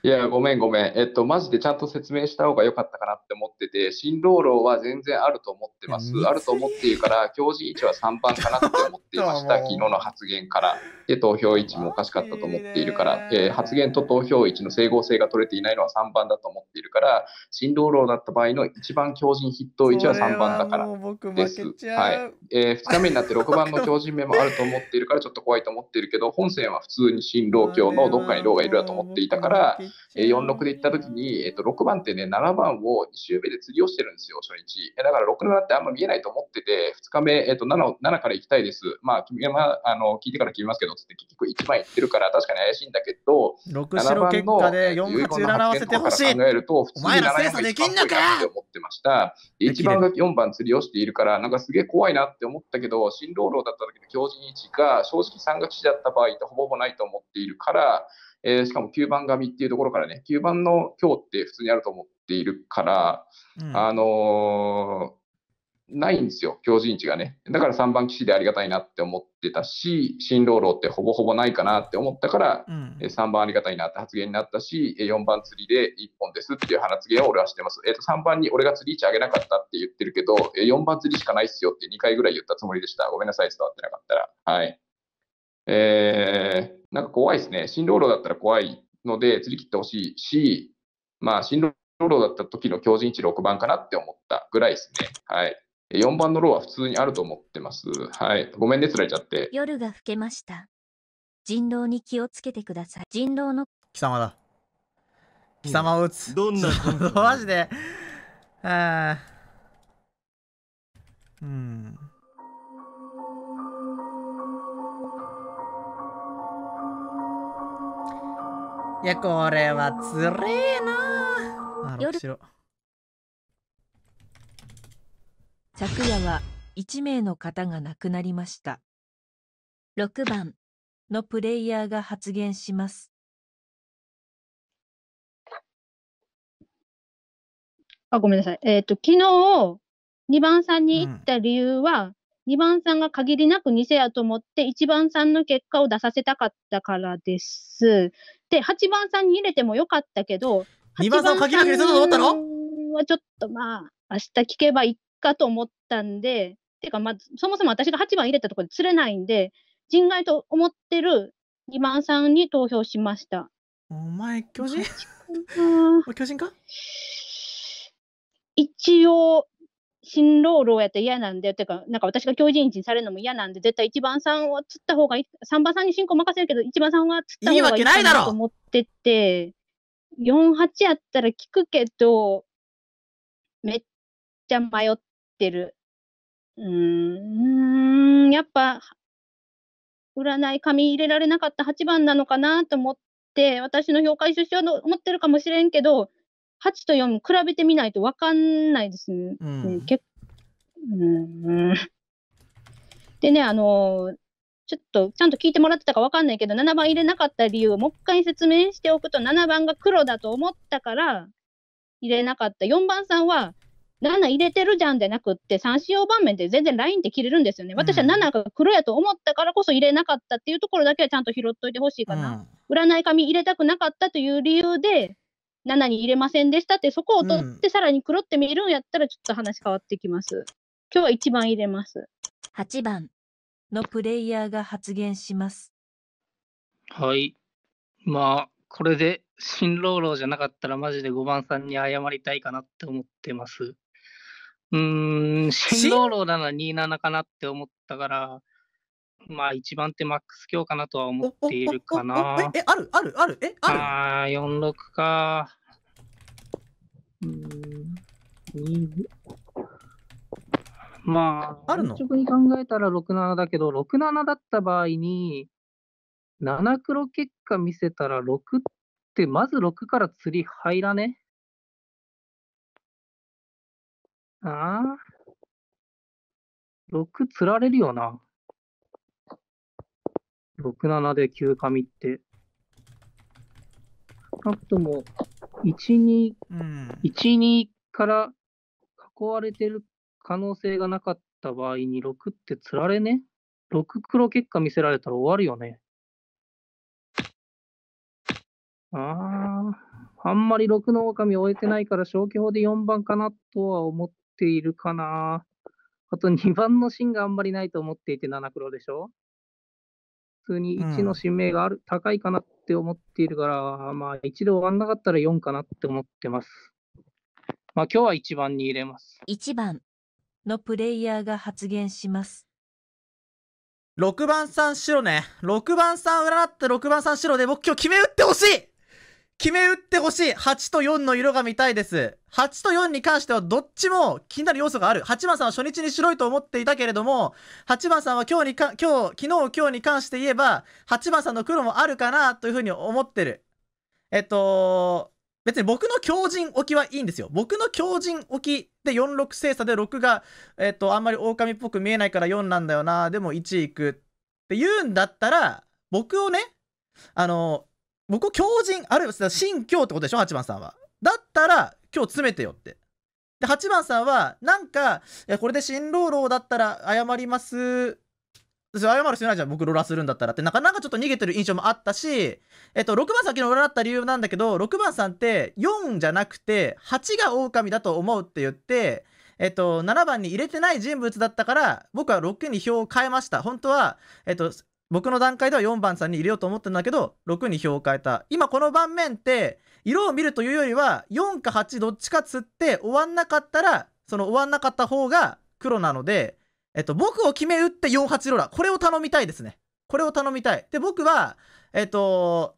いや、ごめん、ごめん。えっと、マジでちゃんと説明した方が良かったかなって思ってて、新郎楼は全然あると思ってます。あると思っているから、表示位置は3番かなって思っていました。昨日の発言から。で、投票位置もおかしかったと思っているから、えー、発言と投票位置の整合性が取れていないのは3番だと思っているから、新郎楼だった場合の一番強靭筆頭位置は3番だからです。はい。えー、2日目になって6番の強靭目もあると思っているから、ちょっと怖いと思っているけど、本線は普通に新郎協のどっかに労がいるだと思っていたから、が、え46で行った時に、えっと6番ってね、7番を2周目で釣りをしてるんですよ、初日。えだから6、7ってあんま見えないと思ってて、2日目、えっと 7, 7から行きたいです。まあ、君は、まあ、あの聞いてから決めますけど、つって結局1番行ってるから、確かに怪しいんだけど、6白結果で4発占わせてほしい。考えると、普通に7番が一番のぽいなって思ってました。1番が4番釣りをしているから、なんかすげえ怖いなって思ったけど、新郎郎だった時の強靭位置が正直3が基士だった場合ってほぼほぼないと思っているから、えー、しかも9番組っていうところからね、9番の今日って普通にあると思っているから、うん、あのー、ないんですよ、強靭地がね。だから3番騎士でありがたいなって思ってたし、新郎郎ってほぼほぼないかなって思ったから、うん、3番ありがたいなって発言になったし、4番釣りで1本ですっていう鼻継を俺はしてます。えっ、ー、と、3番に俺が釣り位置上げなかったって言ってるけど、4番釣りしかないっすよって2回ぐらい言ったつもりでした。ごめんなさい、伝わってなかったら。はい。えー、なんか怖いですね。新労働だったら怖いので、釣り切ってほしいし、まあ、新労働だった時の強靭値6番かなって思ったぐらいですね。はい。4番のローは普通にあると思ってます。はい。ごめんね、釣られちゃって。夜が更けました。人狼に気をつけてください。人狼の。貴様だ。貴様を撃つ。どんなマジで。ああ。うん。いや、これはつれえなあ、6昨夜は1名の方が亡くなりました。6番のプレイヤーが発言します。あ、ごめんなさい。えっ、と、昨日、2番さんに行った理由は、うん、2番さんが限りなく偽やと思って、1番さんの結果を出させたかったからです。で、8番さんに入れてもよかったけど、2番さんを書きけにすると思ったのはちょっとまあ、明日聞けばいいかと思ったんで、てかまあ、そもそも私が8番入れたところで釣れないんで、人外と思ってる2番さんに投票しました。お前、巨人巨人か一応、新労郎やったら嫌なんで、てか、なんか私が強じ人されるのも嫌なんで、絶対1番さんを釣った方がいい、3番さんに進行任せるけど、1番さんは釣った方がいいかなと思ってて、48やったら聞くけど、めっちゃ迷ってる。うーん、やっぱ、占い紙入れられなかった8番なのかなと思って、私の評価一緒しようと思ってるかもしれんけど、8と4比べてみないと分かんないですね。うん、結うんでね、あのー、ちょっとちゃんと聞いてもらってたか分かんないけど、7番入れなかった理由をもう一回説明しておくと、7番が黒だと思ったから、入れなかった。4番さんは、7入れてるじゃんじゃなくって、3使用盤面で全然ラインって切れるんですよね。私は7が黒やと思ったからこそ入れなかったっていうところだけはちゃんと拾っといてほしいかな。うん、占い紙入れたくなかったという理由で、7に入れませんでしたって、そこを取ってさらに黒ってみるんやったら、ちょっと話変わってきます。今日は1番入れます。8番のプレイヤーが発言します。はい。まあ、これで新郎郎じゃなかったらマジで5番さんに謝りたいかなって思ってます。うーん、新郎郎なら27かなって思ったから、まあ、一番手マックス強かなとは思っているかな。え、あるあるあるえ、あるああ、46か。うん。まあ、あるの直に考えたら67だけど、67だった場合に、7黒結果見せたら6って、まず6から釣り入らねああ。6釣られるよな。67で9紙って、少なくとも、1二、うん、12から囲われてる可能性がなかった場合に6って釣られね ?6 黒結果見せられたら終わるよね。ああ、あんまり6の狼終えてないから消去法で4番かなとは思っているかな。あと2番の芯があんまりないと思っていて7黒でしょ普通に1の指名がある、うん、高いかなって思っているから、まあ、1で終わんなかったら4かなって思ってます。まあ、今日は1番に入れます。1番のプレイヤーが発言します。6番さん白ね。6番さん占って6番さん白で、僕今日決め打ってほしい決め打ってほしい。8と4の色が見たいです。8と4に関してはどっちも気になる要素がある。8番さんは初日に白いと思っていたけれども、8番さんは今日にか、今日、昨日、今日に関して言えば、8番さんの黒もあるかなというふうに思ってる。えっと、別に僕の強靭置きはいいんですよ。僕の強靭置きで46精査で6が、えっと、あんまり狼っぽく見えないから4なんだよな。でも1行くって言うんだったら、僕をね、あの、僕を強人、あるいは新教ってことでしょ ?8 番さんは。だったら、今日詰めてよって。で、8番さんは、なんか、これで新郎老だったら謝ります。謝る必要ないじゃん。僕ローラーするんだったらって。なか、なかちょっと逃げてる印象もあったし、えっと、6番さん昨日占った理由なんだけど、6番さんって4じゃなくて、8が狼だと思うって言って、えっと、7番に入れてない人物だったから、僕は6に票を変えました。本当は、えっ僕の段階では4番さんに入れようと思っるんだけど6に票を変えた今この盤面って色を見るというよりは4か8どっちか釣って終わんなかったらその終わんなかった方が黒なので、えっと、僕を決め打って48ローラこれを頼みたいですねこれを頼みたいで僕はえっと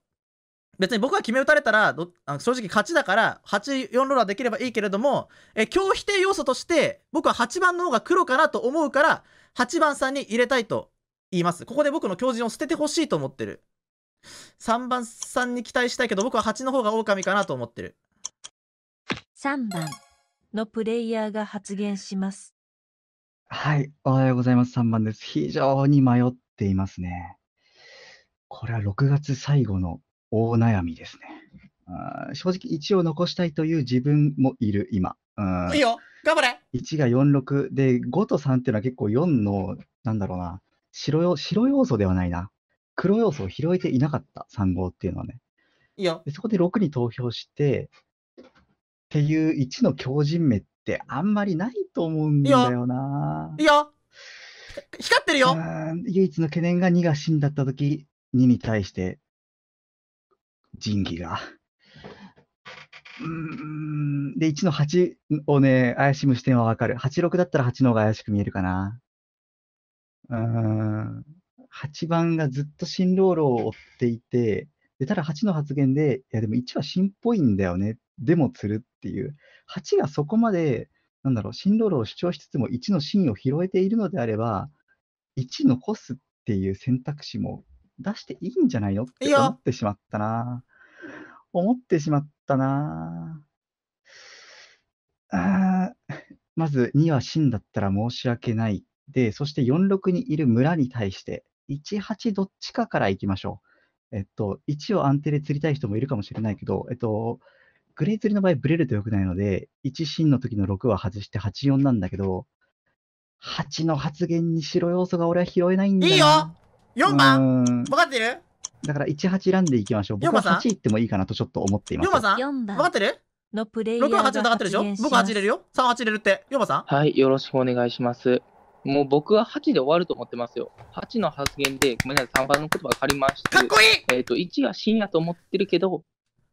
別に僕が決め打たれたらどあの正直勝ちだから84ローラーできればいいけれどもえ今日否定要素として僕は8番の方が黒かなと思うから8番さんに入れたいと言います。ここで僕の狂人を捨ててほしいと思ってる。3番さんに期待したいけど、僕は8の方が狼かなと思ってる。3番のプレイヤーが発言します。はい、おはようございます。3番です。非常に迷っていますね。これは6月最後の大悩みですね。あ正直1を残したいという自分もいる今。いいよ頑張れ !1 が46で5と3っていうのは結構4のなんだろうな白よ、白要素ではないな。黒要素を拾えていなかった、3号っていうのはね。いや。そこで6に投票して、っていう1の強靭目ってあんまりないと思うんだよな。いや光ってるよ唯一の懸念が2が死んだった時、2に対して、仁義が。うんで、1の8をね、怪しむ視点はわかる。86だったら8の方が怪しく見えるかな。うん、8番がずっと新郎路を追っていて、でただ8の発言で、いやでも1は新っぽいんだよね、でも釣るっていう、8がそこまで、なんだろう、新郎働を主張しつつも1の芯を拾えているのであれば、1残すっていう選択肢も出していいんじゃないのって思ってしまったな。思ってしまったな。あまず2は芯だったら申し訳ないで、そして46にいる村に対して、18どっちかから行きましょう。えっと、1を安定で釣りたい人もいるかもしれないけど、えっと、グレー釣りの場合ブレると良くないので、1芯の時の6は外して84なんだけど、8の発言に白要素が俺は拾えないんだいいよ !4 番分かってるだから18ランでいきましょう。僕は8いってもいいかなとちょっと思っています。4番さん分かってるのプレイヤー ?6 は8で上がってるでしょ僕は8入れるよ ?3 8入れるって。4番さんはい、よろしくお願いします。もう僕は8で終わると思ってますよ。8の発言で、ごめんなさい、3番の言葉借りまして、かっこいいえっ、と、1が真やと思ってるけど、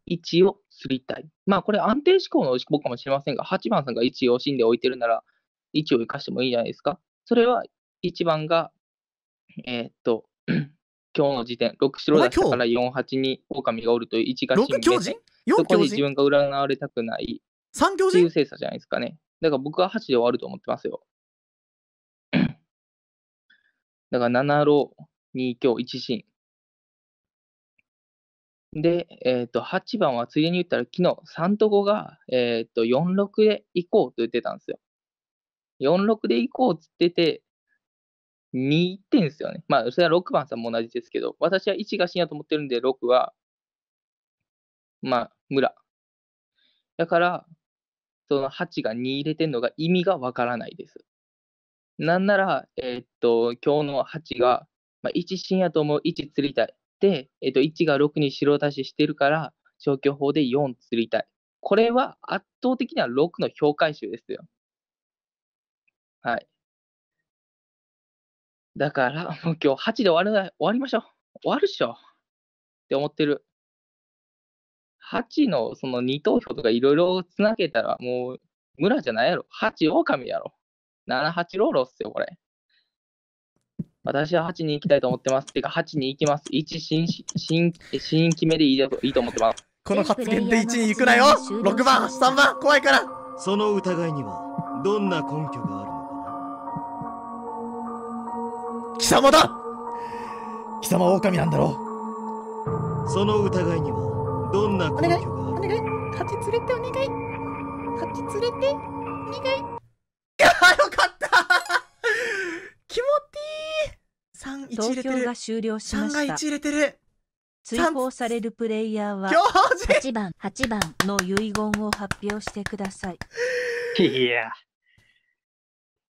1をすりたい。まあ、これ安定志向の考かもしれませんが、8番さんが1を死んで置いてるなら、1を生かしてもいいじゃないですか。それは1番が、えっ、ー、と、今日の時点、6白だったから4、8に狼がおるという1が死んで、そこに自分が占われたくない、3強人いう精査じゃないですかね。だから僕は8で終わると思ってますよ。だから7ロ2強1進。で、えー、と8番はついでに言ったら昨日3と5が、えー、と4、6で行こうと言ってたんですよ。4、6で行こうって言ってて、2んですよね。まあ、それは6番さんも同じですけど、私は1が死やと思ってるんで、6は、まあ、村。だから、その8が2入れてるのが意味がわからないです。なんなら、えー、っと、今日の8が、まあ、1深夜と思う1釣りたい。で、えー、っと、1が6に白足ししてるから、消去法で4釣りたい。これは圧倒的な6の評価集ですよ。はい。だから、もう今日8で終わるな終わりましょう。終わるっしょ。って思ってる。8のその2投票とかいろいろつなげたら、もう村じゃないやろ。8狼やろ。78ローロっすよ、これ。私は8に行きたいと思ってます。てか、8に行きます。1新、新、新決めでいいでいいと思ってます。この発言で1に行くなよ !6 番、3番、怖いからその疑いには、どんな根拠があるのかな貴様だ貴様狼なんだろうその疑いには、どんな根拠があるお願いお願い勝ち連れてお願い勝ち連れてお願いいやよかった気持ちいい三1入れてる。が終了しました。3が1入れてる。追放されるプレイヤーは8番8番の遺言を発表してください。いや、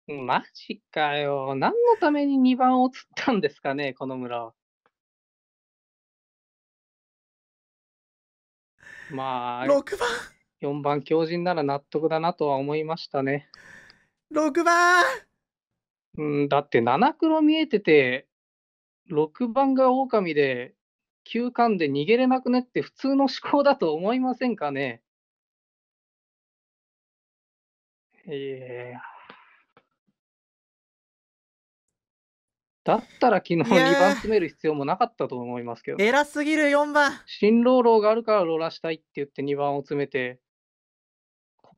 マジかよ。何のために2番を釣ったんですかね、この村。まあ、6番 !4 番強人なら納得だなとは思いましたね。6番うんだって7黒見えてて6番が狼で9巻で逃げれなくねって普通の思考だと思いませんかねええだったら昨日2番詰める必要もなかったと思いますけど。偉すぎる4番。新郎郎があるからロラしたいって言って2番を詰めて、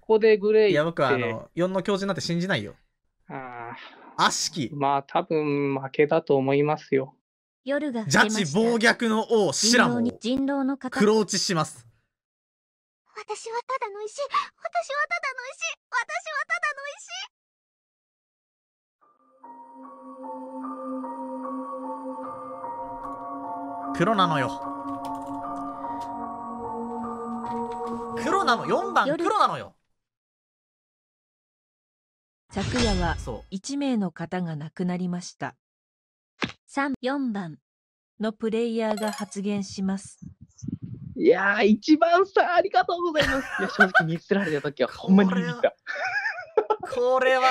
こでグレイいや、僕はあの、4の教授なんて信じないよ。ああ。悪しき。まあ、多分負けだと思いますよ。夜がッジ暴虐の王、シラモン。人狼の方。黒落ちします。私はただの石。私はただの石。私はただの石。黒なのよ黒なの4番黒なのよ昨夜は1名の方が亡くなりました。3、4番のプレイヤーが発言します。いやー、一番さんありがとうございます。いや、正直ミスられた時は ほんまにビビった。これは。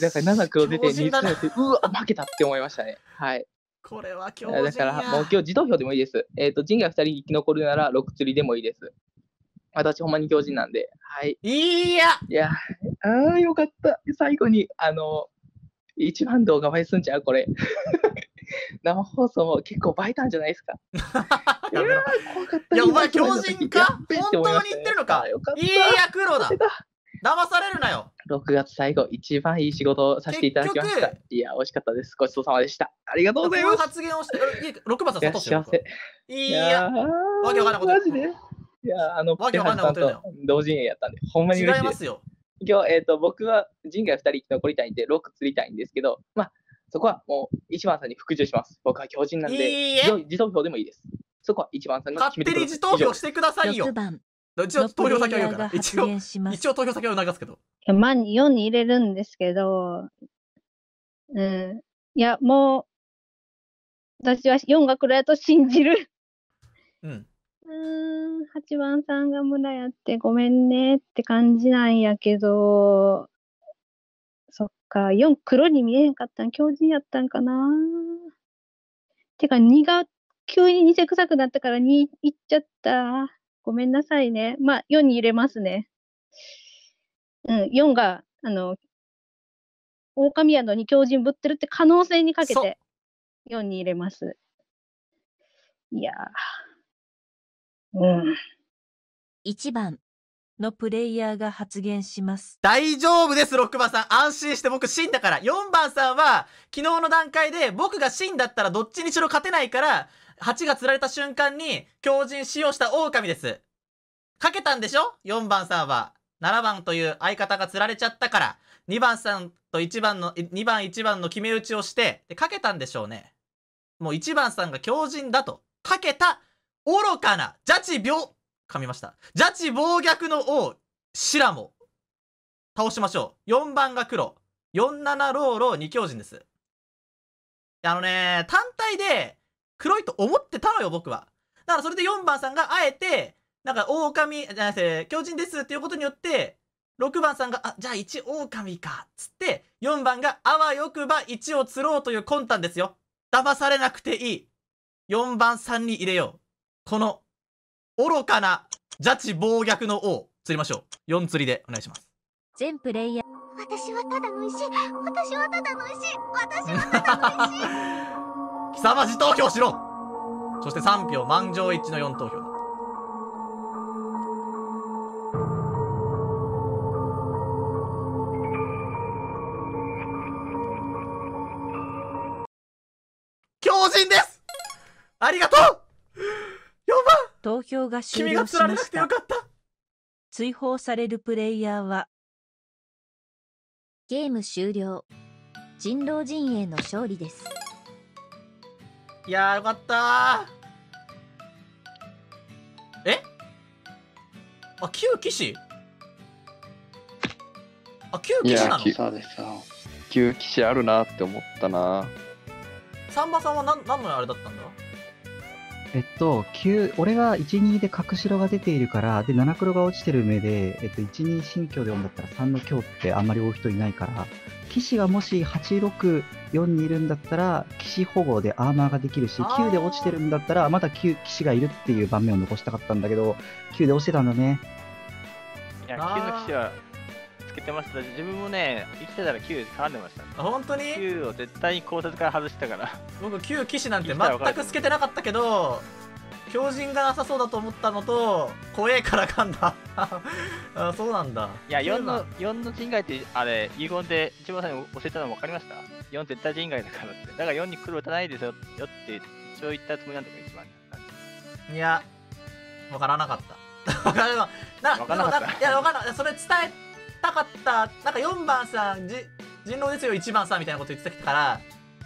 だ から7黒出てミスられて、うわ、負けたって思いましたね。はい。これは今日だからもう今日自動票でもいいです。えっ、ー、と、人が2人生き残るなら6釣りでもいいです。私、ほんまに強人なんで、はい。いやいや、ああ、よかった。最後に、あの、一番動画映えすんちゃうこれ。生放送も結構映えたんじゃないですか。やめろ。いや、お前、狂人か本当に言ってるのか。かいや、黒だ。騙されるなよ。6月最後、一番いい仕事をさせていただきました。いや、味しかったです。ごちそうさまでした。ありがとうございます。発言をして、6番さん、いや、わけわからんこと。マジでいや、あの、わけんと同時にやったんで、ほんまに嬉しいいでます。よ。今日、えっ、と、僕は人が2人生き残りたいんで、6釣りたいんですけど、まあ、そこはもう一番さんに服従します。僕は強人なんで、いいえ自投票でもいいです。そこは一番さんが決勝めて手にくださ自投票してくださいよ一応投票先は言うから。一応、す一応投票先は流すけど。いやまあ、4に入れるんですけど、うん。いや、もう、私は4が来ると信じる。うん。うん、八番さんが村やってごめんねって感じなんやけど、そっか、4黒に見えへんかったん、強靭やったんかな。てか、2が急に偽臭くなったから2いっちゃった。ごめんなさいね。まあ、4に入れますね。うん、4が、あの、狼やのに強靭ぶってるって可能性にかけて4に入れます。いやー。うん。1番のプレイヤーが発言します。大丈夫です、6番さん。安心して僕死んだから。4番さんは、昨日の段階で僕が死んだったらどっちにしろ勝てないから、8が釣られた瞬間に狂人使用した狼です。かけたんでしょ ?4 番さんは。7番という相方が釣られちゃったから、2番さんと1番の、2番1番の決め打ちをして、で、かけたんでしょうね。もう1番さんが狂人だと。かけた愚かな、邪智病、噛みました。邪智暴虐の王、シラモ。倒しましょう。4番が黒。47ローロー二強人です。あのね、単体で黒いと思ってたのよ、僕は。だからそれで4番さんがあえて、なんか狼、じゃなくて、狂人ですっていうことによって、6番さんが、あ、じゃあ1狼か、っつって、4番が、あわよくば1を釣ろうという魂胆ですよ。騙されなくていい。4番さんに入れよう。この、愚かな、ジャ暴虐の王、釣りましょう。4釣りでお願いします。全プレイヤー。私はただの石。私はただの石。私はただの石。貴様自投票しろそして3票、満場一致の4投票だ。強ですありがとう投票が終了しました追放されるプレイヤーはゲーム終了人狼陣営の勝利ですいやよかったえあ旧騎士あ旧騎士なの旧騎士あるなって思ったなさんまさんは何何のあれだったのえっと、9、俺が1、2で角白が出ているから、で、7黒が落ちてる目で、えっと、1、2新居で読んだったら3の強ってあんまり多い人いないから、騎士がもし8、6、4にいるんだったら、騎士保護でアーマーができるし、9で落ちてるんだったら、まだ9、騎士がいるっていう盤面を残したかったんだけど、9で落ちてたんだね。いや、9の騎士はけてました自分もね生きてたら9絡んでましたあ本当に ?9 を絶対に考察から外したから僕9騎士なんて全く透けてなかったけど強靭がなさそうだと思ったのと怖えからかんだ あそうなんだいや4の4の人外ってあれ遺言で一番最後教えたの分かりました ?4 絶対人外だからってだから4に黒打たないですよって一応言ったつもりなんだけど一番いや分からなかった分 からなかったいや分からなそれ伝えったかった。なんか4番さん、じ、人狼ですよ、1番さんみたいなこと言ってたから、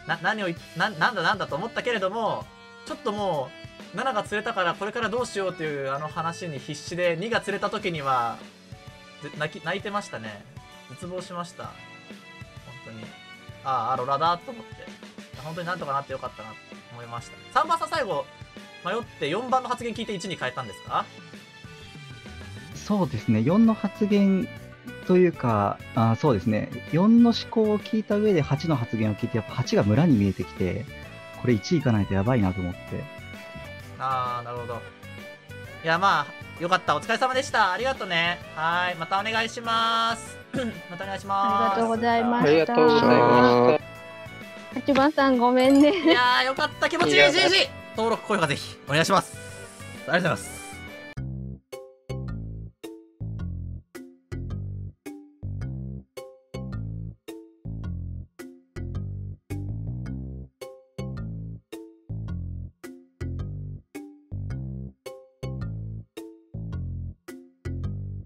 な、何を、な、なんだなんだと思ったけれども、ちょっともう、7が釣れたからこれからどうしようっていうあの話に必死で、2が釣れた時には、泣き、泣いてましたね。絶望しました。本当に。ああ、ロラだと思って。本当になんとかなってよかったなって思いました。3番さん最後、迷って4番の発言聞いて1に変えたんですかそうですね4の発言というか、あそうですね、4の思考を聞いた上で8の発言を聞いて、やっぱ8が村に見えてきて、これ1いかないとやばいなと思って。ああ、なるほど。いや、まあ、よかった。お疲れ様でした。ありがとうね。はい。またお願いします。またお願いします。ありがとうございました。ありがとうございました。秋葉さん、ごめんね。いやよかった。気持ちいい。登録、高評価ぜひ、お願いします。ありがとうございます。